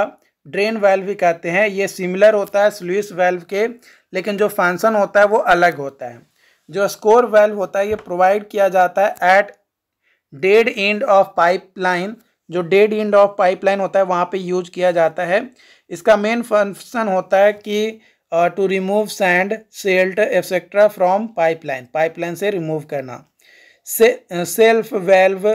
ड्रेन वैल्व भी कहते हैं ये सिमिलर होता है स्लूस वैल्व के लेकिन जो फंक्शन होता है वो अलग होता है जो स्कोर वेल्व होता है ये प्रोवाइड किया जाता है at dead end of pipeline जो डेड एंड ऑफ पाइपलाइन होता है वहाँ पे यूज किया जाता है इसका मेन फंक्शन होता है कि to remove sand silt etcetera from pipeline pipeline से रिमूव करना से, सेल्फ वेल्व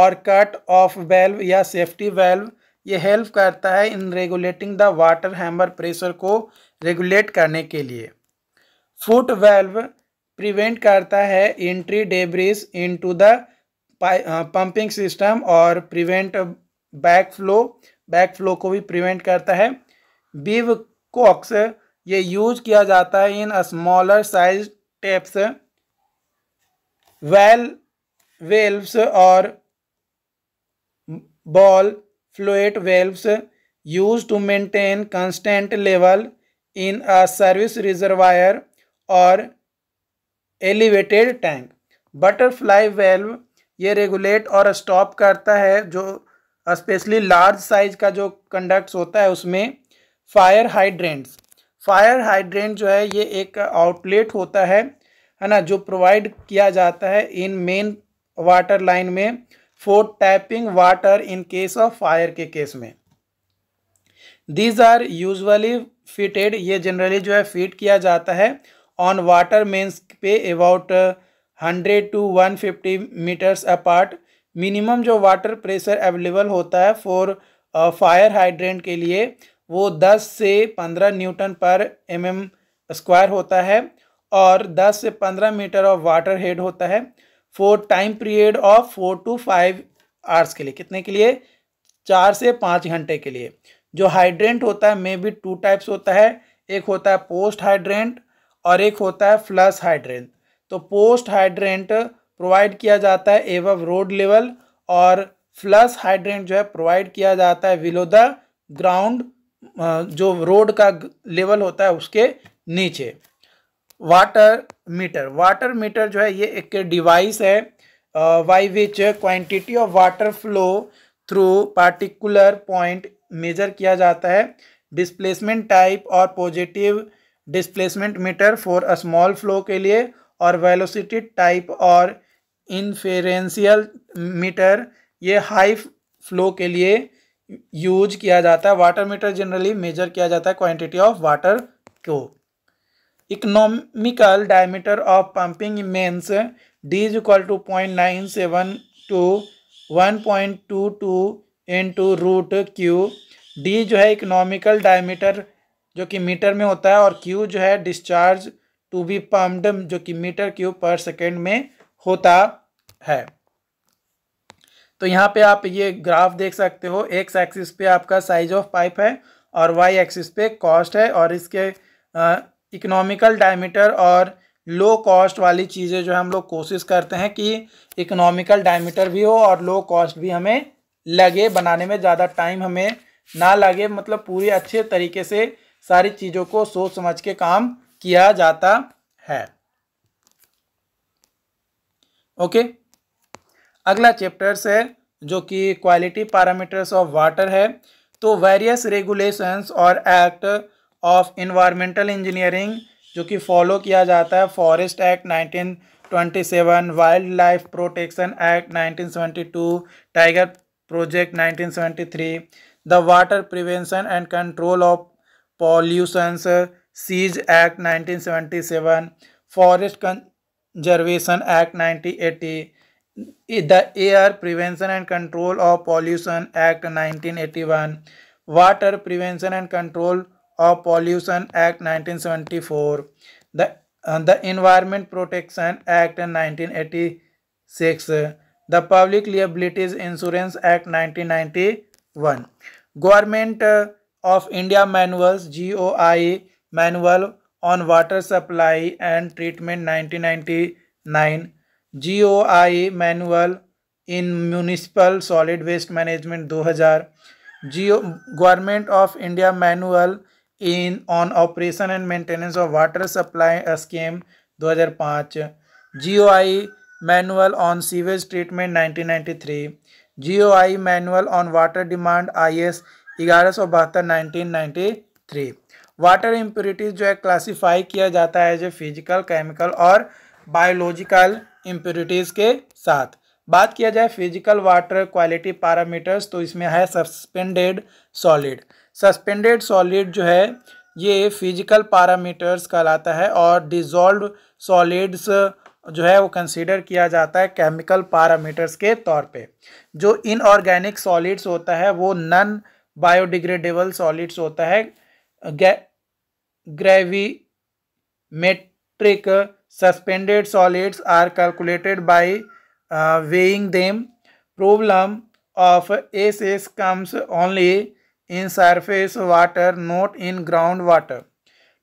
और कट ऑफ वेल्व या सेफ्टी वेल्व ये हेल्प करता है in regulating the water hammer pressure को रेगुलेट करने के लिए फुट वेल्व प्रिवेंट करता है entry debris into the pumping system और prevent back flow back flow को भी प्रिवेंट करता है बीव कॉक्स ये यूज किया जाता है in smaller size taps well valves और ball float valves use to maintain constant level in a service reservoir और एलिवेटेड टैंक बटरफ्लाई वेल्व ये रेगुलेट और स्टॉप करता है जो स्पेशली लार्ज साइज का जो कंडक्ट होता है उसमें फायर हाइड्रेंट्स फायर हाइड्रेंट जो है ये एक आउटलेट होता है है ना जो प्रोवाइड किया जाता है इन मेन वाटर लाइन में for tapping water in case of fire के केस में दीज आर यूजली फिटेड ये जनरली जो है फिट किया जाता है ऑन वाटर मेन्स पे about hundred to one fifty metres apart minimum जो वाटर प्रेशर अवेलेबल होता है फॉर फायर हाइड्रेंट के लिए वो दस से पंद्रह न्यूटन पर एम एम स्क्वायर होता है और दस से पंद्रह मीटर ऑफ वाटर हेड होता है for time period of four to five hours के लिए कितने के लिए चार से पाँच घंटे के लिए जो हाइड्रेंट होता है मे बी टू टाइप्स होता है एक होता है पोस्ट हाइड्रेंट और एक होता है फ्लस हाइड्रेंट तो पोस्ट हाइड्रेंट प्रोवाइड किया जाता है एवं रोड लेवल और फ्लस हाइड्रेंट जो है प्रोवाइड किया जाता है विलो द ग्राउंड जो रोड का लेवल होता है उसके नीचे वाटर मीटर वाटर मीटर जो है ये एक डिवाइस है by which quantity of water flow through particular point measure किया जाता है डिस्प्लेसमेंट टाइप और positive displacement meter for a small flow के लिए और वेलोसिटी टाइप और इन्फेरेंशियल मीटर ये हाई फ्लो के लिए यूज किया जाता है वाटर मीटर जनरली मेजर किया जाता है क्वांटिटी ऑफ वाटर को economical diameter of pumping mains D is equal to point nine seven to one point two two into root Q D जो है इकोनॉमिकल डायमीटर जो कि metre में होता है और क्यू जो है डिस्चार्ज टू बी पम्प्ड जो कि मीटर क्यूब पर सेकेंड में होता है तो यहाँ पे आप ये ग्राफ देख सकते हो एक्स एक्सिस पे आपका साइज ऑफ पाइप है और वाई एक्सिस पे कॉस्ट है और इसके इकोनॉमिकल डायमीटर और लो कॉस्ट वाली चीज़ें जो हम लोग कोशिश करते हैं कि इकोनॉमिकल डायमीटर भी हो और लो कॉस्ट भी हमें लगे बनाने में ज़्यादा टाइम हमें ना लगे मतलब पूरी अच्छे तरीके से सारी चीज़ों को सोच समझ के काम किया जाता है ओके अगला चैप्टर्स है जो कि क्वालिटी पैरामीटर्स ऑफ वाटर है तो वेरियस रेगुलेशंस और एक्ट ऑफ इन्वायरमेंटल इंजीनियरिंग जो कि फॉलो किया जाता है forest act 1927 wildlife protection act 1972 tiger project 1973 the water prevention and control of pollutions cess act 1977 forest conservation act 1980 the air prevention and control of pollution act 1981 water prevention and control of pollution act 1974 the the environment protection act 1986 the public liabilities insurance act 1991 government of India manuals G O I manual on water supply and treatment 1999 G O I manual in municipal solid waste management 2000 G government of India manual in on operation and maintenance of water supply scheme 2005 I manual on sewage treatment nineteen ninety three G O I manual on water demand I S ग्यारह सौ बहत्तर nineteen ninety three water impurities जो है classify किया जाता है जो physical chemical और बायोलॉजिकल इम्प्योरिटीज के साथ बात किया जाए फिजिकल वाटर क्वालिटी पैरामीटर्स तो इसमें है सस्पेंडेड सॉलिड सस्पेंडेड सॉलिड जो है ये फिजिकल पैरामीटर्स कहलाता है और डिजॉल्व सॉलिड्स जो है वो कंसीडर किया जाता है केमिकल पैरामीटर्स के तौर पे जो इनऑर्गेनिक सॉलिड्स होता है वो नन बायोडिग्रेडेबल सॉलिड्स होता है gravimetric suspended solids are calculated by weighing them problem of S S comes only in surface water not in ground water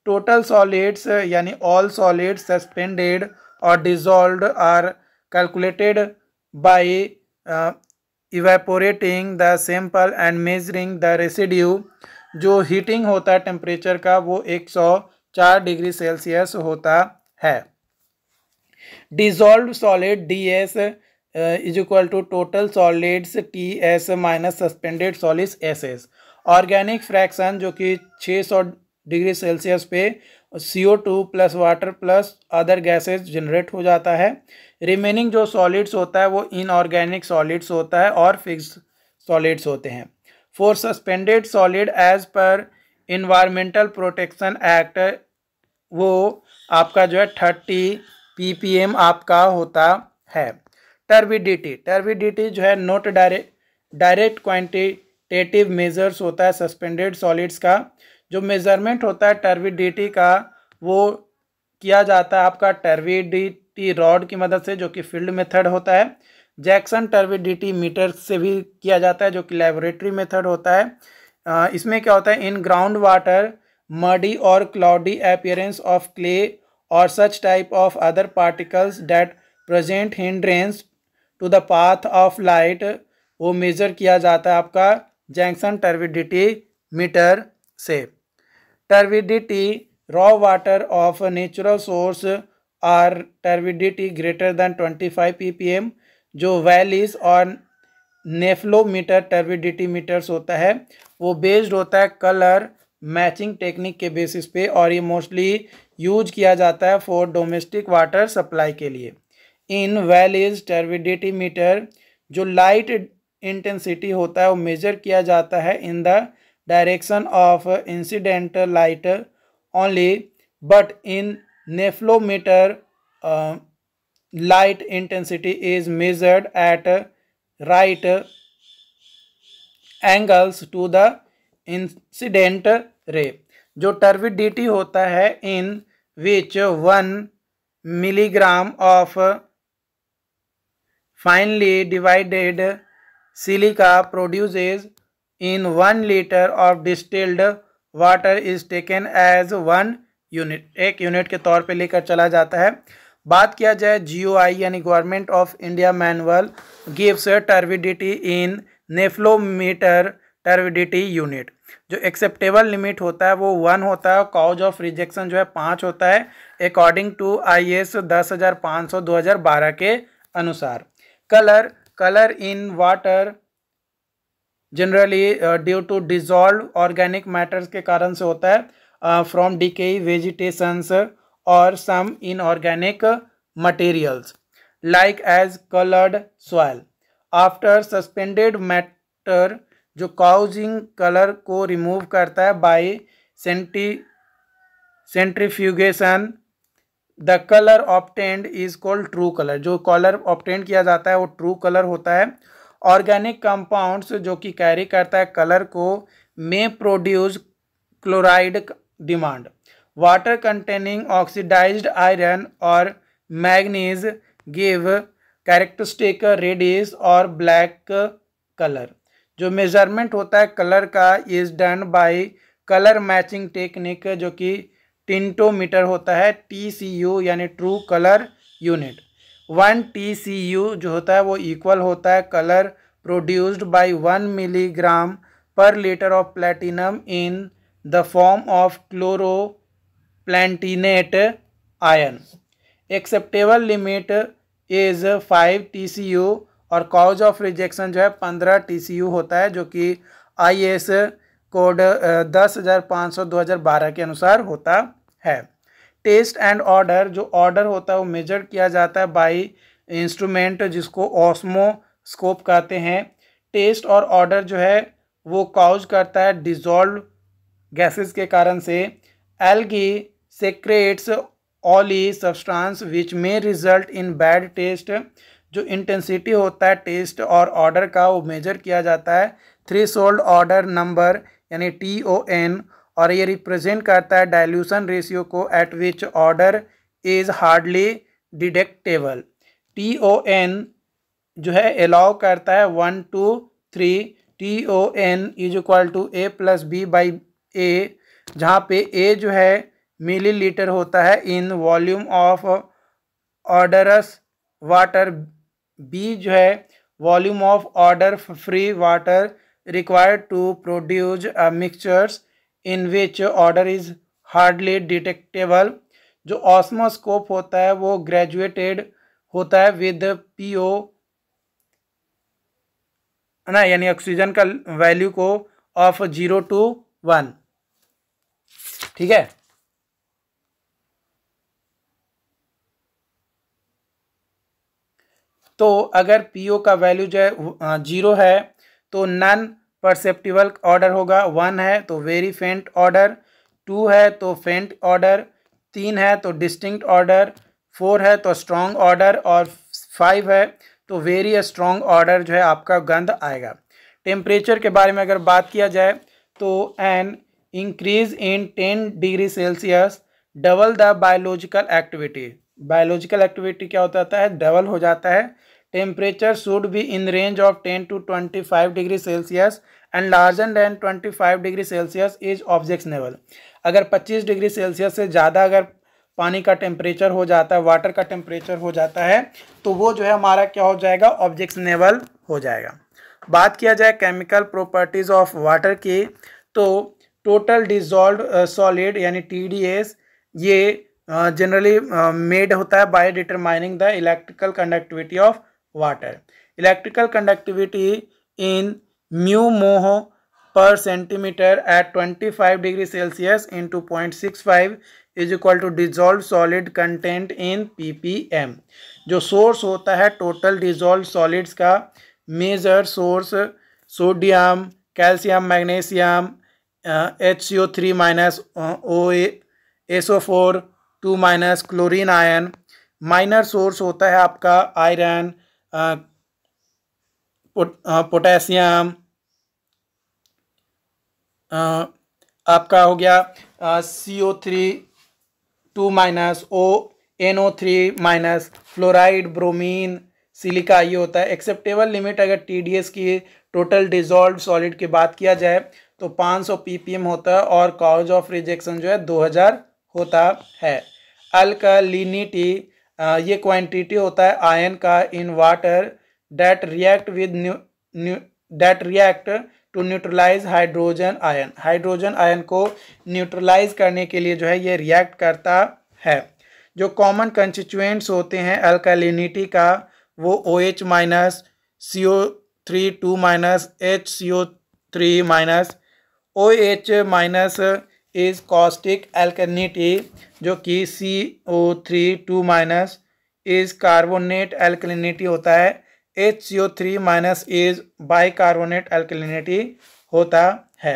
total solids यानी ऑल सॉलिड्स सस्पेंडेड और dissolve are calculated by evaporating the sample and measuring the residue जो heating होता है temperature का वो 104 degree Celsius होता है dissolve solid D S is equal to total solids T S minus suspended solids S S organic fraction जो कि 600 degree Celsius पे C O two plus water plus other gases generate हो जाता है remaining जो solids होता है वो इनऑर्गेनिक सॉलिड्स होता है और फिक्स सॉलिड्स होते हैं for suspended solid as per environmental protection act वो आपका जो है थर्टी पी आपका होता है टर्बिडिटी टर्बिडिटी जो है not direct direct quantitative measures होता है सस्पेंडेड सॉलिड्स का जो मेज़रमेंट होता है टर्बिडिटी का वो किया जाता है आपका टर्विडी टी रॉड की मदद से जो कि फील्ड मेथड होता है जैक्सन टर्विडिटी मीटर से भी किया जाता है जो कि लेबोरेटरी मेथड होता है इसमें क्या होता है इन ग्राउंड वाटर मडी और क्लाउडी अपियरेंस ऑफ क्ले और such type of other particles that present hindrance to the path of light वो मेजर किया जाता है आपका जैक्सन टर्विडिटी मीटर से turbidity raw water of natural source are turbidity greater than twenty five P P M जो well is और nephelometer टर्विडिटी metres होता है वो बेस्ड होता है कलर मैचिंग टेक्निक के बेसिस पे और ये मोस्टली यूज किया जाता है फॉर डोमेस्टिक वाटर सप्लाई के लिए in well is turbidity meter जो लाइट इंटेंसिटी होता है वो मेजर किया जाता है in the direction of incident light only but in nephelometer light intensity is measured at right angles to the incident ray जो टर्विडिटी होता है in which one milligram of finely divided silica produces in one litre of distilled water is taken as one unit एक unit के तौर पे लेकर चला जाता है बात किया जाए जी यानी government of India manual gives turbidity in nephelometer turbidity unit जो एक्सेप्टेबल लिमिट होता है वो वन होता है कॉज ऑफ रिजेक्शन जो है पाँच होता है अकॉर्डिंग टू आई एस दस हज़ार पाँच सौ दो हज़ार बारह के अनुसार colour colour in water generally due to dissolve organic matters के कारण से होता है फ्रॉम डीके वेजिटेशंस और some inorganic materials like as coloured soil after suspended matter जो काउजिंग कलर को रिमूव करता है by centi centrifugation the colour obtained is called true colour जो कलर ऑप्टेंड किया जाता है वो ट्रू कलर होता है ऑर्गेनिक कंपाउंड्स जो कि कैरी करता है कलर को may produce chloride demand water containing oxidised iron और मैग्नीज गिव कैरेक्टरिस्टिक रेडिस और ब्लैक कलर जो मेजरमेंट होता है कलर का is done by colour matching technique जो कि टिंटोमीटर होता है टी सी यू यानी true colour unit one T C U जो होता है वो इक्वल होता है colour produced by one milligram per litre of platinum in the form of chloroplatinate ion acceptable limit is five T C U और cause of rejection जो है पंद्रह टी सी यू होता है जो कि आई एस कोड दस हज़ार पाँच सौ दो हज़ार बारह के अनुसार होता है टेस्ट एंड ऑर्डर जो ऑर्डर होता है वो मेजर किया जाता है बाई इंस्ट्रूमेंट जिसको ऑस्मो स्कोप कहते हैं टेस्ट और ऑर्डर जो है वो काउज करता है डिजॉल्व गैसेस के कारण से algae secretes oily substance which may result in bad taste जो इंटेंसिटी होता है टेस्ट और ऑर्डर का वो मेजर किया जाता है थ्री सोल्ड ऑर्डर नंबर यानी टी ओ एन और ये रिप्रेजेंट करता है डाइल्यूशन रेशियो को at which odour is hardly detectable T O N जो है अलाउ करता है one two three T O N is equal to A plus B by A जहाँ पे ए जो है मिलीलीटर होता है in volume of odorous water B जो है volume of odour free water required to produce mixtures in which odour is hardly detectable जो osmoscope होता है वो ग्रेजुएटेड होता है विद पी है ना यानी ऑक्सीजन का वैल्यू को ऑफ जीरो टू वन ठीक है तो अगर पीओ का वैल्यू जो है जीरो है तो नन परसेप्टिबल ऑर्डर होगा वन है तो वेरी फेंट ऑर्डर टू है तो फेंट ऑर्डर तीन है तो डिस्टिंक्ट ऑर्डर फोर है तो स्ट्रॉन्ग ऑर्डर और फाइव है तो वेरी स्ट्रॉन्ग ऑर्डर जो है आपका गंध आएगा टेम्परेचर के बारे में अगर बात किया जाए तो an increase in ten degree Celsius double the biological activity biological activity क्या होता है डबल हो जाता है temperature should be in range of ten to twenty five degree Celsius and larger than twenty five degree Celsius is objectionable अगर पच्चीस degree Celsius से ज़्यादा अगर पानी का टेम्परेचर हो जाता है वाटर का टेम्परेचर हो जाता है तो वो जो है हमारा क्या हो जाएगा ऑब्जेक्शनेबल हो जाएगा बात किया जाए केमिकल प्रॉपर्टीज़ ऑफ वाटर की तो टोटल डिजॉल्व सॉलिड यानी टीडीएस ये जनरली uh, मेड uh, होता है by determining the electrical conductivity of water electrical conductivity in mu mho per centimetre at 25 degree Celsius two point six five is equal to dissolve solid content in PPM जो source होता है total dissolve solids का major source sodium calcium magnesium H C O three minus O S O four two minus chlorine ion minor source होता है आपका iron potassium आपका हो गया C O three two minus O N O three minus fluoride bromine silica ये होता है acceptable limit अगर टीडीएस की टोटल डिजॉल्व सॉलिड की बात किया जाए तो 500 पीपीएम होता है और कॉज ऑफ रिजेक्शन जो है 2000 होता है अल्कलिनिटी ये क्वांटिटी होता है आयन का in water that react with that react to neutralise hydrogen ion hydrogen ion को न्यूट्रलाइज करने के लिए जो है ये रिएक्ट करता है जो कॉमन कंस्टिचुएंट्स होते हैं अल्कालिनिटी का वो O H minus C O three two minus H C O three minus O H minus is caustic alkalinity जो कि C O three two minus is carbonate alkalinity होता है H C O three minus is bicarbonate alkalinity होता है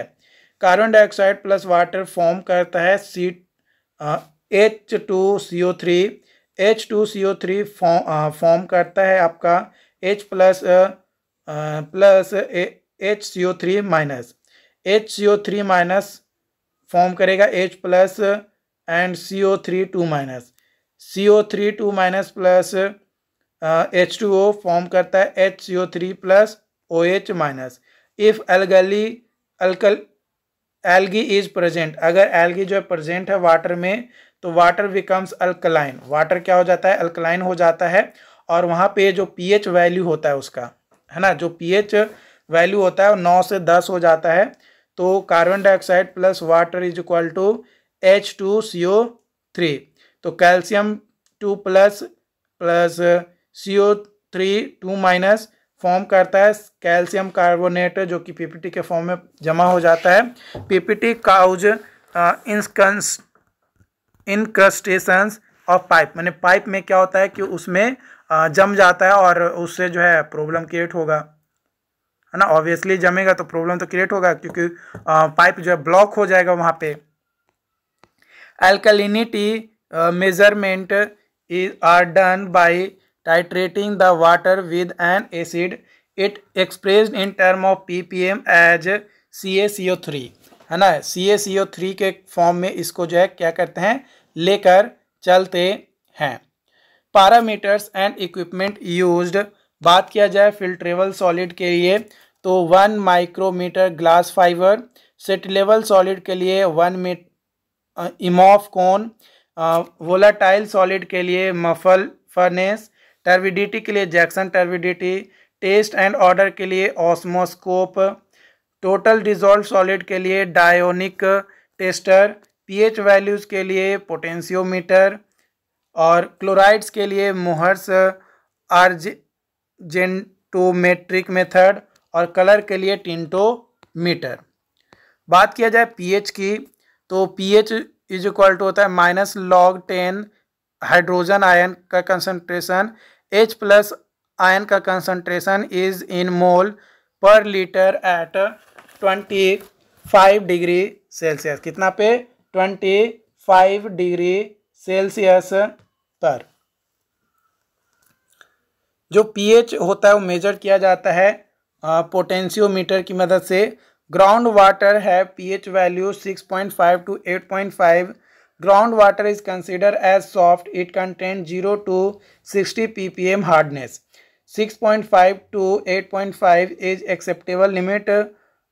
carbon dioxide plus water form करता है C H two C O three H two C O three form करता है आपका H plus plus H C O three minus H C O three minus form करेगा H plus and C O three two minus C O three two minus plus H two O form करता है H C O three plus O H minus if algae alkali algae is present अगर algae जो है present है water में तो water becomes alkaline water क्या हो जाता है अल्कलाइन हो जाता है और वहाँ पे जो पीएच वैल्यू होता है उसका है ना जो पीएच वैल्यू होता है वो नौ से दस हो जाता है तो carbon dioxide plus water is equal to H two C O three तो calcium two plus plus C O three two minus form करता है कैल्शियम कार्बोनेट जो कि पीपीटी के फॉर्म में जमा हो जाता है पीपीटी काउज इंस्कंस इनक्रस्टेशंस ऑफ पाइप मैंने पाइप में क्या होता है कि उसमें जम जाता है और उससे जो है प्रॉब्लम क्रिएट होगा है ना ऑब्वियसली जमेगा तो प्रॉब्लम तो क्रिएट होगा क्योंकि पाइप जो है ब्लॉक हो जाएगा वहाँ पे alkalinity measurement is are done by titrating the water with an acid it express in term of P P M as C A C O three है ना सी ए सी ओ थ्री के form में इसको जो है क्या करते हैं लेकर चलते हैं पैरामीटर्स एंड इक्विपमेंट यूज्ड बात किया जाए फिल्ट्रेबल सॉलिड के लिए तो one micrometre glass fibre settleable solid के लिए वन मीट इमोफ कौन वोलाटाइल सॉलिड के लिए मफल फर्नेस टर्विडिटी के लिए Jackson turbidity taste and odour के लिए ऑस्मोस्कोप टोटल डिजोल्व सॉलिड के लिए डायोनिक टेस्टर पीएच वैल्यूज़ के लिए पोटेंशियोमीटर और क्लोराइड्स के लिए मोहर्स आर्जेंटोमेट्रिक मेथड और कलर के लिए टिंटोमीटर बात किया जाए पीएच की तो पीएच इज इक्वल टू होता है minus log ten hydrogen ion का कंसंट्रेशन एच प्लस आयन का concentration is in mole per litre at twenty five degree Celsius कितना पे ट्वेंटी फाइव डिग्री सेल्सियस पर जो पीएच होता है वो मेजर किया जाता है पोटेंशियोमीटर की मदद से ग्राउंड वाटर है pH value six point five to eight point five ground water is consider as soft it contain zero to sixty PPM hardness six point five to eight point five is acceptable limit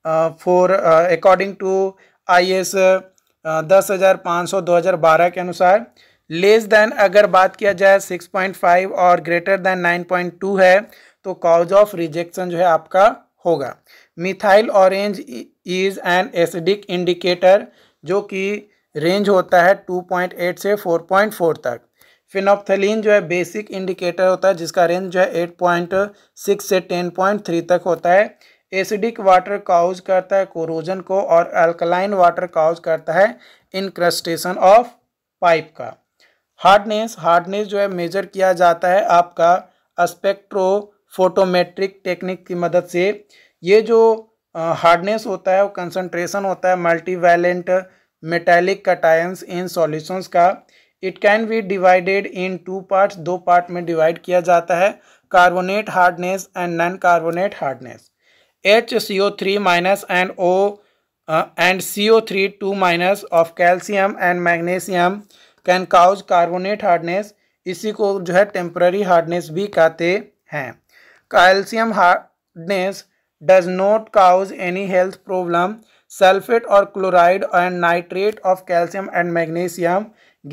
for according to I S दस हज़ार पाँच सौ दो हज़ार बारह के अनुसार less than अगर बात किया जाए सिक्स पॉइंट फाइव और greater than nine point two है तो कॉज ऑफ रिजेक्शन जो है आपका होगा methyl orange is an acidic indicator जो कि रेंज होता है टू पॉइंट एट से फोर पॉइंट फोर तक फिनोप्थलीन जो है बेसिक इंडिकेटर होता है जिसका रेंज जो है एट पॉइंट सिक्स से टेन पॉइंट थ्री तक होता है एसिडिक वाटर काउज करता है कोरोजन को और अल्कलाइन वाटर काउज करता है इनक्रस्टेशन ऑफ पाइप का हार्डनेस हार्डनेस जो है मेजर किया जाता है आपका फोटोमेट्रिक टेक्निक की मदद से ये जो हार्डनेस होता है वो कंसनट्रेशन होता है multivalent metallic cations in solutions का it can be divided in two parts दो पार्ट में डिवाइड किया जाता है carbonate hardness and non carbonate hardness H C O three minus and O and C O three two minus of calcium and magnesium can cause carbonate hardness इसी को जो है temporary hardness भी कहते हैं calcium hardness does not cause any health problem sulphate और chloride and nitrate of calcium and magnesium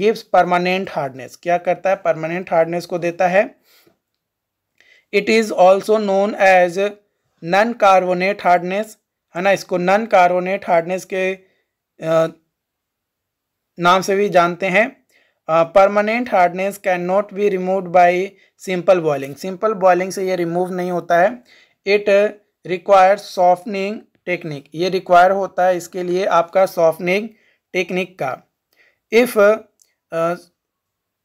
gives permanent hardness क्या करता है परमानेंट हार्डनेस को देता है it is also known as non carbonate hardness है ना इसको नन कार्बोनेट हार्डनेस के नाम से भी जानते हैं permanent hardness can not be removed by simple boiling simple boiling से ये रिमूव नहीं होता है इट रिक्वायर सॉफ्टनिंग टेक्निक ये रिक्वायर होता है इसके लिए आपका सॉफ्टनिंग टेक्निक का इफ़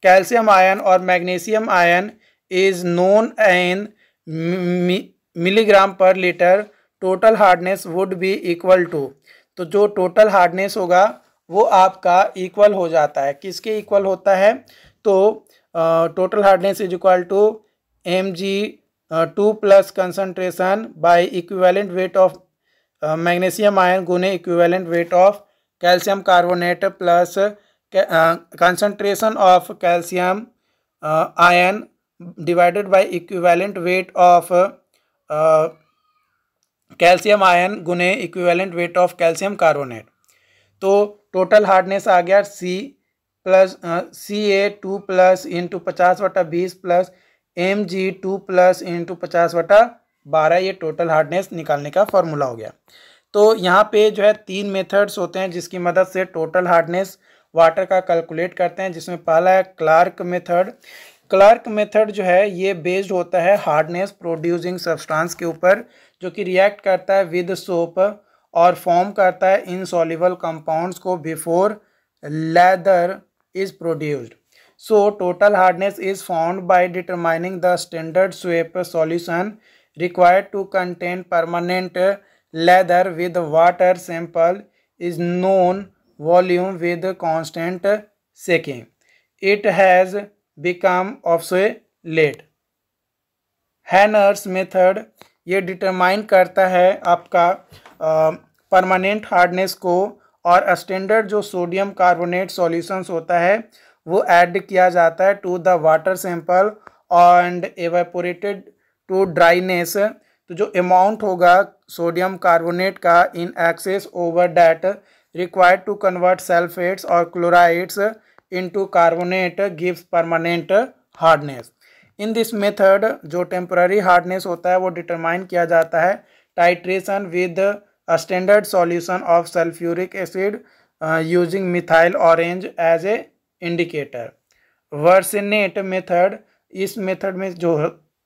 कैल्शियम आयन और magnesium ion is known in milligram per litre total hardness would be equal to तो जो टोटल हार्डनेस होगा वो आपका इक्वल हो जाता है किसके इक्वल होता है तो total hardness is equal to M G two plus concentration by equivalent weight of magnesium ion गुने equivalent weight of calcium carbonate plus concentration of calcium ion divided by equivalent weight of calcium ion गुने equivalent weight of calcium carbonate तो total hardness आ गया C plus C A two plus into पचास वटा बीस plus M G two plus into पचास वटा बारह ये टोटल हार्डनेस निकालने का फॉर्मूला हो गया तो यहाँ पे जो है तीन मेथड्स होते हैं जिसकी मदद से टोटल हार्डनेस वाटर का कैलकुलेट करते हैं जिसमें पहला है क्लार्क मेथड क्लर्क मेथड जो है ये बेस्ड होता है हार्डनेस प्रोड्यूसिंग सब्सटेंस के ऊपर जो कि रिएक्ट करता है विद सोप और फॉर्म करता है इन सॉलिबल कंपाउंड्स को before lather is produced so total hardness is found by determining the standard soap solution required to contain permanent lather with water sample is known volume with constant shaking it has become let Hehner's method ये determine करता है आपका permanent hardness को और standard जो sodium carbonate solutions होता है वो ऐड किया जाता है to the water sample and evaporated to dryness तो जो अमाउंट होगा सोडियम कार्बोनेट का in excess over that required to convert sulphates और chlorides into carbonate gives permanent hardness. In this method जो temporary hardness होता है वो determine किया जाता है titration with a standard solution of sulfuric acid uh, using methyl orange as a indicator. Versenate method इस method में जो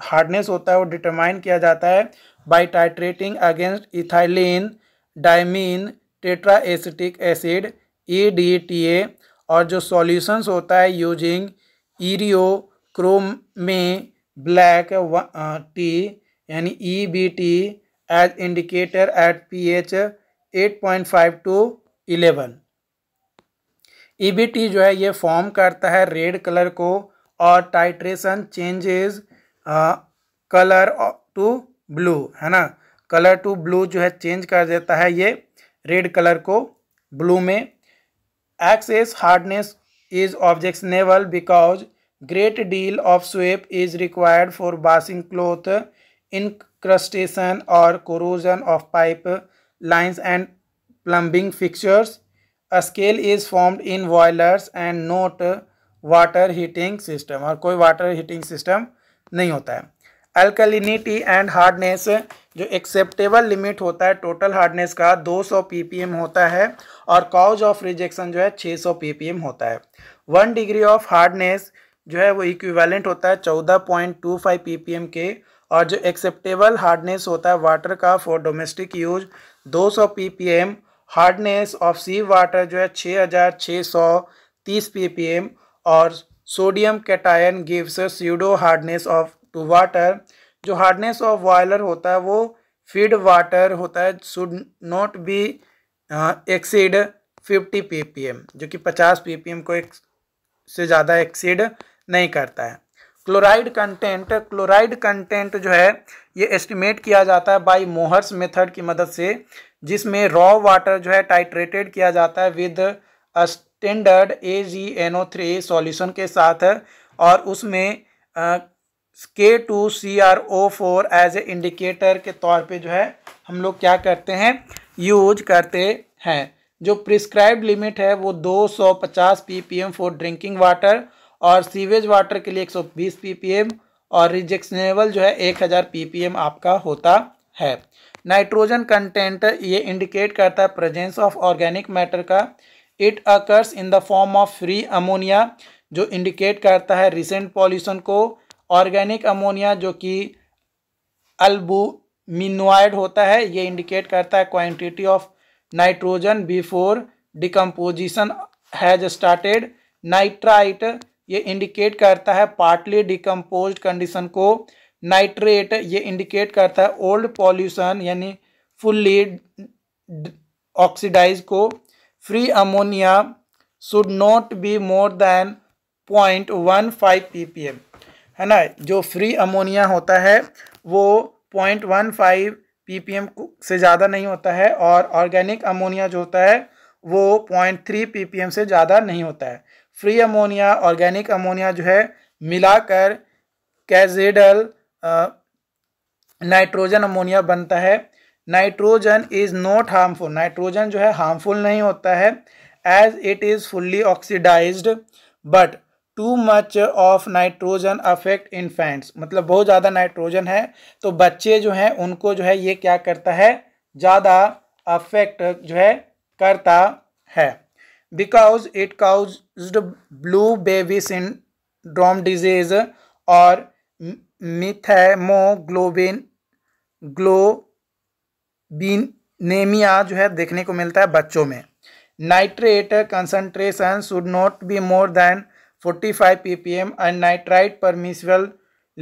हार्डनेस होता है वो डिटरमाइन किया जाता है by titrating against ethylene diamine tetraacetic acid E D T A और जो सॉल्यूशंस होता है यूजिंग ईरियो क्रोम में ब्लैक टी यानी E B T as indicator at P H at point five to eleven E B T जो है ये form करता है रेड कलर को और titration changes colour to blue है ना कलर टू ब्लू जो है चेंज कर देता है ये रेड कलर को ब्लू में excess hardness is objectionable because great deal of soap is required for washing cloth incrustation और corrosion of pipe lines and plumbing fixtures scale is formed in boilers and not water heating system और कोई water heating system नहीं होता है alkalinity and hardness जो acceptable limit होता है total hardness का 200 सौ होता है और काउज ऑफ रिजेक्शन जो है 600 सौ होता है वन डिग्री ऑफ हार्डनेस जो है वो इक्विवेलेंट होता है 14.25 पॉइंट के और जो एक्सेप्टेबल हार्डनेस होता है वाटर का फॉर डोमेस्टिक यूज 200 सौ हार्डनेस ऑफ सी वाटर जो है 6630 ppm और sodium cation gives pseudo hardness of to water जो हार्डनेस ऑफ वॉयलर होता है वो फीड वाटर होता है should not be exceed fifty M जो कि पचास एम को एक से ज़्यादा एक्सीड नहीं करता है क्लोराइड कंटेंट क्लोराइड कंटेंट जो है ये एस्टिमेट किया जाता है बाय मोहर्स मेथड की मदद से जिसमें रॉ वाटर जो है टाइट्रेटेड किया जाता है with standard A G N O three solution के साथ और उसमें K two C R O four as a indicator के तौर पे जो है हम लोग क्या करते हैं यूज करते हैं जो प्रिस्क्राइब लिमिट है वो 250 एम फॉर ड्रिंकिंग वाटर और सीवेज वाटर के लिए 120 एम और रिजेक्शनेबल जो है 1000 एम आपका होता है नाइट्रोजन कंटेंट ये इंडिकेट करता है प्रेजेंस ऑफ ऑर्गेनिक मैटर का it occurs in the form of free ammonia जो इंडिकेट करता है रिसेंट पॉल्यूशन को ऑर्गेनिक अमोनिया जो कि अल्बुमिनोइड होता है ये इंडिकेट करता है quantity of nitrogen before decomposition has started nitrite ये इंडिकेट करता है पार्टली डिकम्पोज कंडीशन को नाइट्रेट ये इंडिकेट करता है ओल्ड पॉल्यूशन यानी फुल्ली ऑक्सीडाइज को free ammonia should not be more than point one five P P M है ना जो फ्री अमोनिया होता है वो point one five P P M से ज़्यादा नहीं होता है और ऑर्गेनिक अमोनिया जो होता है वो point three P P M से ज़्यादा नहीं होता है फ्री अमोनिया ऑर्गेनिक अमोनिया जो है मिलाकर कैजेडल नाइट्रोजन अमोनिया बनता है nitrogen is not harmful nitrogen जो है हार्मफुल नहीं होता है as it is fully oxidised but too much of nitrogen affect infants मतलब बहुत ज़्यादा नाइट्रोजन है तो बच्चे जो हैं उनको जो है ये क्या करता है ज़्यादा अफेक्ट जो है करता है because it causes blue baby syndrome disease और मिथेमोग्लोबिन ग्लोबिनेमिया जो है देखने को मिलता है बच्चों में nitrate concentration should not be more than 45 ppm and nitrite permissible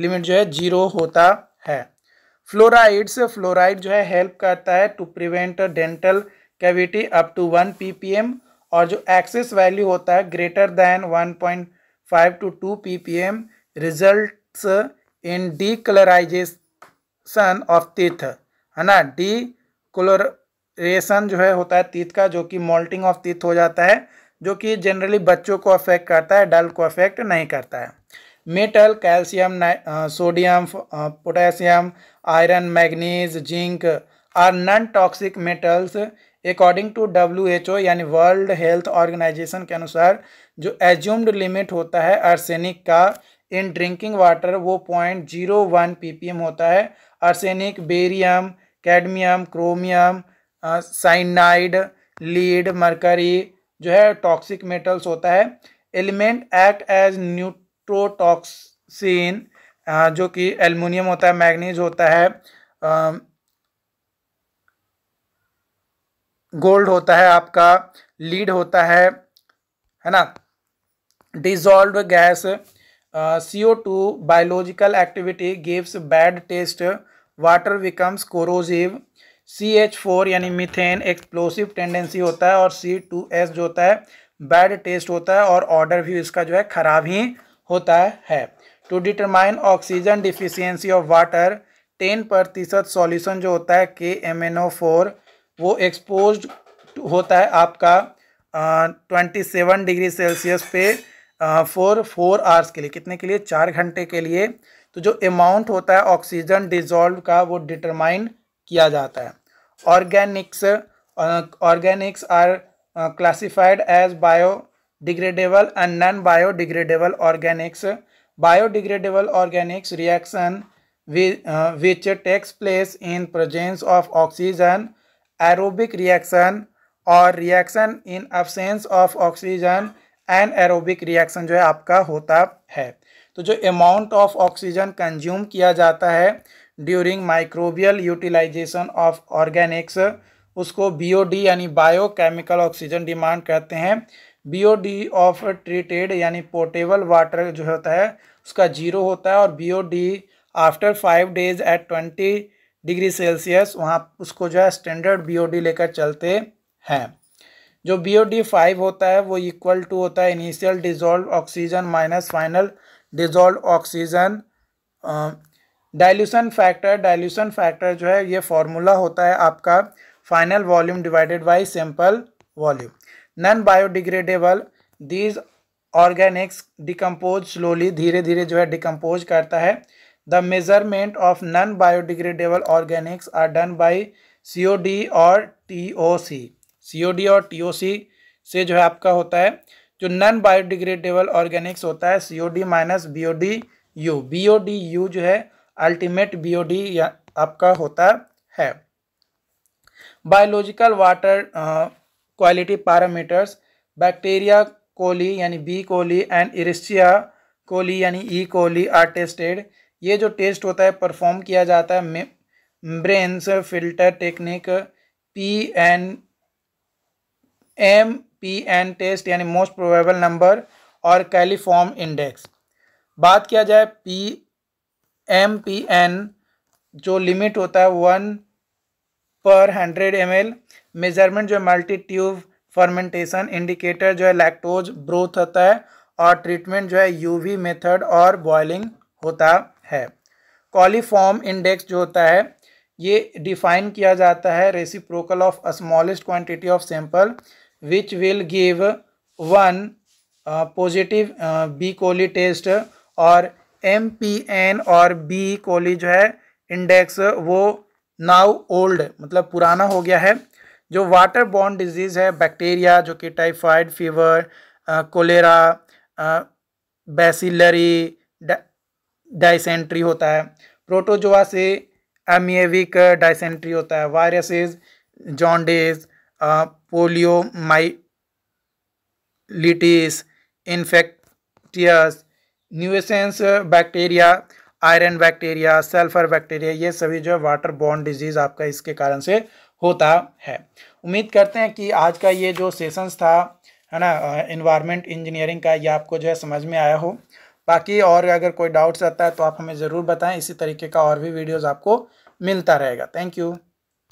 limit जो है जीरो होता है फ्लोराइड्स फ्लोराइड जो है हेल्प करता है to prevent dental cavity up to one M और जो एक्सेस वैल्यू होता है greater than one point five to two M result in discolouration of teeth है ना डी कलरेशन जो है होता है तीत का जो कि मोल्टिंग ऑफ तीत हो जाता है जो कि जनरली बच्चों को अफेक्ट करता है डल को अफेक्ट नहीं करता है metal calcium sodium potassium iron manganese zinc are non toxic metals according to W H O यानी वर्ल्ड हेल्थ ऑर्गेनाइजेशन के अनुसार जो एज्यूम्ड लिमिट होता है आर्सेनिक का इन ड्रिंकिंग वाटर वो point zero one P P M होता है arsenic barium cadmium chromium cyanide lead mercury जो है टॉक्सिक मेटल्स होता है एलिमेंट एक्ट एज न्यूट्रोटॉक्सिन जो कि एल्युमिनियम होता है मैग्नीज होता है गोल्ड होता है आपका लीड होता है है ना dissolve gas C O two biological activity gives bad taste water becomes corrosive C H four यानी मिथेन एक्सप्लोसिव टेंडेंसी होता है और सी टू एस जो होता है बैड टेस्ट होता है और ऑर्डर भी इसका जो है ख़राब ही होता है to determine oxygen deficiency of water ten प्रतिशत सॉल्यूशन जो होता है K M N O four वो एक्सपोज होता है आपका ट्वेंटी सेवन डिग्री सेल्सियस पे फोर फोर आवर्स के लिए कितने के लिए चार घंटे के लिए तो जो अमाउंट होता है ऑक्सीजन डिजॉल्व का वो डिटरमाइन किया जाता है organics organics are classified as biodegradable and non biodegradable organics biodegradable organics reaction which takes place in presence of oxygen aerobic reaction और reaction in absence of oxygen and aerobic reaction जो है आपका होता है तो जो अमाउंट ऑफ ऑक्सीजन कंज्यूम किया जाता है during microbial utilisation of organics उसको बीओडी यानी बायो केमिकल ऑक्सीजन डिमांड कहते हैं बीओडी ऑफ ट्रीटेड यानी पोर्टेबल वाटर जो होता है उसका जीरो होता है और BOD after five days at twenty degree Celsius वहाँ उसको जो है स्टैंडर्ड बीओडी लेकर चलते हैं जो बीओडी फाइव होता है वो इक्वल टू होता है initial dissolve oxygen minus final dissolve oxygen dilution factor dilution factor जो है ये फॉर्मूला होता है आपका final volume divided by sample volume non biodegradable these organics decompose slowly धीरे धीरे जो है डिकम्पोज करता है the measurement of non biodegradable organics are done by C O D और T O C C O D और T O C से जो है आपका होता है जो नॉन बायोडिग्रेडेबल ऑर्गेनिक्स होता है C O D minus B O D U B O D U जो है अल्टीमेट बीओडी आपका होता है biological water quality parameters bacteria coli यानी बी कोली एंड इरिस्टिया कोली यानी ई कोली आर टेस्टेड ये जो टेस्ट होता है परफॉर्म किया जाता है membrane filter technique P N M P N test यानी मोस्ट प्रोबेबल नंबर और कैलिफॉर्म इंडेक्स बात किया जाए पी एम पी एन जो लिमिट होता है वन पर हंड्रेड एम एल मेजरमेंट जो है मल्टी ट्यूब फर्मेंटेशन इंडिकेटर जो है लैक्टोज ब्रोथ होता है और ट्रीटमेंट जो है यूवी मेथड और बॉयलिंग होता है कॉलीफॉर्म इंडेक्स जो होता है ये डिफाइन किया जाता है reciprocal of a smallest quantity of sample which will give one positive B coli test और एम पी एन और बी कोली जो है इंडेक्स वो नाउ ओल्ड मतलब पुराना हो गया है जो वाटर बॉर्न डिजीज़ है बैक्टीरिया जो कि typhoid fever cholera bacillary dysentery होता है प्रोटोजोआ से एमिएविक डाइसेंट्री होता है viruses jaundice poliomyelitis infectious nuisance bacteria iron bacteria sulphur bacteria ये सभी जो है वाटर बॉन्ड डिजीज़ आपका इसके कारण से होता है उम्मीद करते हैं कि आज का ये जो सेशंस था है ना इन्वायरमेंट इंजीनियरिंग का ये आपको जो है समझ में आया हो बाकी और अगर कोई डाउट्स आता है तो आप हमें ज़रूर बताएं इसी तरीके का और भी वीडियोज़ आपको मिलता रहेगा थैंक यू